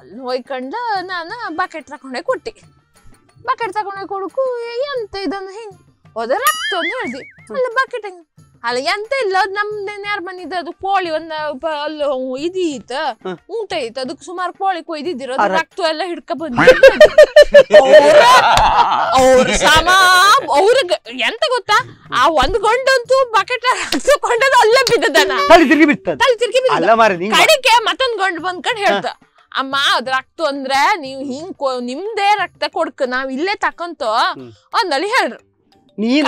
ಅಲ್ಲಿ ಹೋಯ್ಕೊಂಡ ನಾನು ಬಕೆಟ್ ತಕೊಂಡೆ ಕೊಟ್ಟಿ ಬಕೆಟ್ ತಗೊಂಡೋಗಿ ಕೊಡುಕು ಎಂತ ಇದನ್ನು ಹಿಂಗೆ ಹೋದ ರಕ್ತ ಅಂತ ಅಲ್ಲ ಬಕೆಟ್ ಹಿಂಗ್ ಅಲ್ಲ ಎಂತ ಇಲ್ಲ ಅದು ನಮ್ದೇನು ಅದು ಕೋಳಿ ಒಂದ್ ಅಲ್ಲ ಇದು ಊಟ ಐತ ಅದಕ್ಕೆ ಸುಮಾರು ಕೋಳಿ ಕೊಯ್ದಿದ್ದೀರ ರಕ್ತ ಎಲ್ಲ ಹಿಡ್ಕ ಬಂದ ಅವ್ರ ಸಮ ಅವ್ರ ಎಂತ ಗೊತ್ತಾ ಆ ಒಂದ್ ಗೊಂಡಂತೂ ಬಕೆಟ್ ಕೊಂಡದ ಅಲ್ಲೇ ಬಿದ್ದದನ ತಲೆ ತಿರ್ಗಿ ಬಿತ್ತ ತಲೆ ಬಿದ್ದ ಕಡೆಗೆ ಮತ್ತೊಂದ್ ಗೊಂಡ್ ಬಂದ್ಕೊಂಡು ಹೇಳ್ತಾ ಅಮ್ಮ ಅದ್ ರಕ್ತ ಅಂದ್ರೆ ನೀವ್ ಹಿಂಗ್ ನಿಮ್ದೇ ರಕ್ತ ಕೊಡ್ಕ ನಾವ್ ಇಲ್ಲೇ ತಕೊಂತೋ ಅಂದಲ್ಲಿ ಹೇಳ್ರು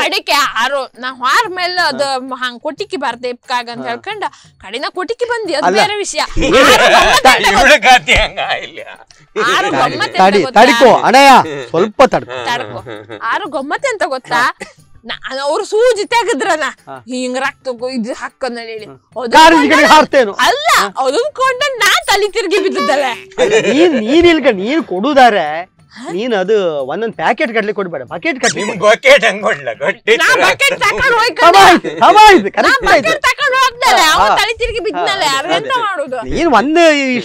ಕಡಿಕೆ ಆರು ನಾ ಹಾರ್ ಮೇಲೆ ಅದ ಹಂಗ ಕೊಟ್ಟಿಕಿ ಬರ್ದೇಪ್ಕಾಗ ಅಂತ ಹೇಳ್ಕೊಂಡ ಕಡಿನ ಕೊಟ್ಟಿಕಿ ಬಂದಿ ಅದ್ ಬೇರೆ ವಿಷಯ ಆರು ಗೊಮ್ಮತ್ ಅಂತ ಗೊತ್ತಾ ನಾನು ಅವ್ರು ಸೂಜಿ ತೆಗೆದ್ರಲ್ಲ ಹಿಂಗ್ ರಕ್ತ ಇದು ಹಾಕೊಂಡ್ ಹೇಳಿ ಅಲ್ಲ ಅದೊಂದ್ ಕೊಂಡ ನಾ ತಲೆ ತಿರುಗಿ ಬಿದ್ದಲ್ಲ ನೀನ್ ಇಲ್ಕ ನೀನ್ ಕೊಡುದಾರೆ ನೀನ್ ಅದು ಒಂದೊಂದ್ ಪ್ಯಾಕೆಟ್ ಕಟ್ಲಿ ಕೊಡ್ಬೇಡ ಬಕೆಟ್ ಕಟ್ಲಿ ಒಂದ್ ನಾ ಅವ ತಳಿ ಮಾಡೋದು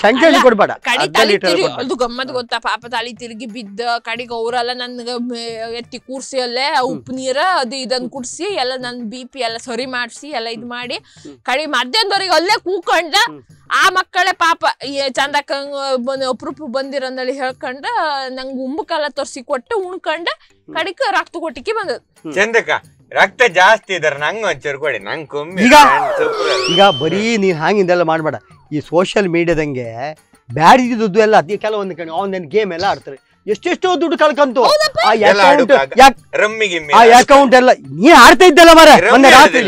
ಸಂಖ್ಯೆ ಕೊಡ್ಬೇಡ ಕಡಿ ತಲೆ ಅದು ಗಮ್ಮತ್ ಗೊತ್ತಾ ಪಾಪ ತಾಳಿ ತಿರುಗಿ ಬಿದ್ದ ಕಡೆಗೆ ಅವರೆಲ್ಲ ನನಗೆ ಎತ್ತಿ ಕೂರ್ಸಿ ಅಲ್ಲೇ ಉಪ್ಪು ನೀರ ಅದು ಇದನ್ನ ಕುಡಿಸಿ ಎಲ್ಲ ನನ್ನ ಬಿ ಪಿ ಎಲ್ಲ ಸರಿ ಮಾಡಿಸಿ ಎಲ್ಲ ಇದು ಮಾಡಿ ಕಡಿ ಮಧ್ಯಾಹ್ನದವರೆಗೆ ಅಲ್ಲೇ ಕೂಕೊಂಡ ಆ ಮಕ್ಕಳೇ ಪಾಪ ಚಂದಕ್ಕ ಅಪರೂಪ ಬಂದಿರಂದಳಿ ಹೇಳ್ಕೊಂಡ ನಂಗೆ ಉಂಬಕಾಲ ತೋರಿಸಿ ಕೊಟ್ಟು ಉಣ್ಕೊಂಡ ಕಡಿಕ ರಕ್ತ ಕೊಟ್ಟಿಗೆ ಬಂದದ ಚಂದಕ ರಕ್ತ ಜಾಸ್ತಿ ಇದಾರೆ ನಂಗೆ ಒಂಚೂರು ಕೊಡಿ ನಂಗೆ ಈಗ ಈಗ ಬರೀ ನೀನ್ ಹಾಂಗಿಂದೆಲ್ಲ ಮಾಡ್ಬೇಡ ಈ ಸೋಷಿಯಲ್ ಮೀಡಿಯಾದಂಗೆ ಬ್ಯಾಡ ದುಡ್ಡು ಎಲ್ಲ ಕೆಲವೊಂದು ಕಣ್ಣು ಆನ್ಲೈನ್ ಗೇಮ್ ಎಲ್ಲ ಆಡ್ತಾರೆ ಎಷ್ಟೆಷ್ಟೋ ದುಡ್ಡು ಕಳ್ಕಂತು ಆ ಅಕೌಂಟ್ ಆ ಅಕೌಂಟ್ ಎಲ್ಲ ನೀ ಆಡ್ತಾ ಇದ್ದಲ್ಲ ಮರ ಮೊನ್ನೆ ರಾತ್ರಿ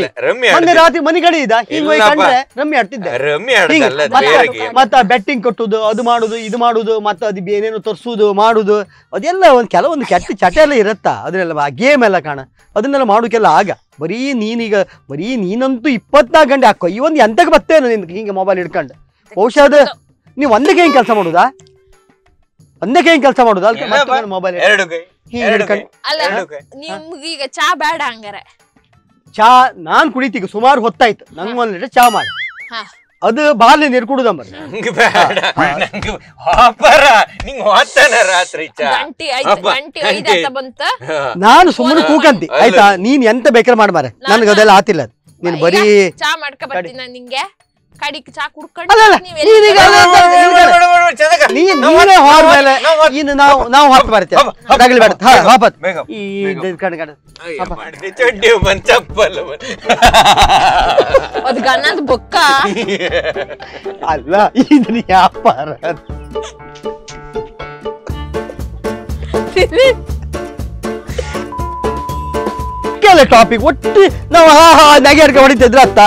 ಮೊನ್ನೆ ರಾತ್ರಿ ಮನೆ ಕಡೆ ಇದ್ದ ಹಿಂಗ್ ಕಂಡ್ರೆ ರಮ್ಮಿ ಆಡ್ತಿದ್ದೆ ಮತ್ತ ಬೆಟ್ಟಿಂಗ್ ಕೊಟ್ಟುದು ಅದು ಮಾಡುದು ಇದು ಮಾಡುದು ಮತ್ತ ಅದ್ ಏನೇನು ತೋರ್ಸುದು ಮಾಡುದು ಅದೆಲ್ಲ ಒಂದ್ ಕೆಲವೊಂದು ಕೆಟ್ಟ ಚಟ ಎಲ್ಲ ಇರತ್ತ ಅದ್ರೆಲ್ಲ ಆ ಗೇಮ್ ಎಲ್ಲ ಕಾಣ ಅದನ್ನೆಲ್ಲ ಮಾಡೋಕೆಲ್ಲ ಆಗ ಬರೀ ನೀನೀಗ ಬರೀ ನೀನಂತೂ ಇಪ್ಪತ್ನಾಲ್ಕು ಗಂಟೆ ಹಾಕೋ ಈ ಒಂದು ಎಂತಕ್ಕೆ ಬರ್ತೇನೆ ನಿನ್ಗೆ ಹಿಂಗೆ ಮೊಬೈಲ್ ಹಿಡ್ಕೊಂಡು ಔಷಧ ನೀವು ಒಂದಕ್ಕೆ ಹೆಂಗೆ ಕೆಲಸ ಮಾಡುದಾ ಒಂದಕ್ಕೆ ಏನ್ ಕೆಲಸ ಮಾಡುದು ಅಲ್ಲಿ ಮೊಬೈಲ್ ಎರಡು ಎರಡು ಅಲ್ಲ ನಿಮ್ಗೆ ಈಗ ಚಾ ಬೇಡ ಹಂಗಾರೆ ಚಾ ನಾನ್ ಕುಡಿತೀಗ ಸುಮಾರು ಹೊತ್ತಾಯ್ತು ನಂಗ್ ಒಂದ್ ಲೀಟರ್ ಚಾ ಮಾಡಿ ಅದು ಬಾಲ್ ನೀರು ಕುಡುದಂಬ ನಿಂಗೆ ರಾತ್ರಿ ಚಾ ನಾನು ಸುಮ್ಮನೆ ಕೂಕಂತಿ ಆಯ್ತಾ ನೀನ್ ಎಂತ ಬೇಕಾದ್ರೆ ಮಾಡ್ಬಾರ ನನ್ಗೆ ಅದೆಲ್ಲ ಆತಿಲ್ಲ ನೀನ್ ಬರೀ ಚಾ ಮಾಡ್ಕೊ ಬರ್ತೀನಿ ನಿಂಗೆ चप्पल ना हा हा नगे हड़ीत अ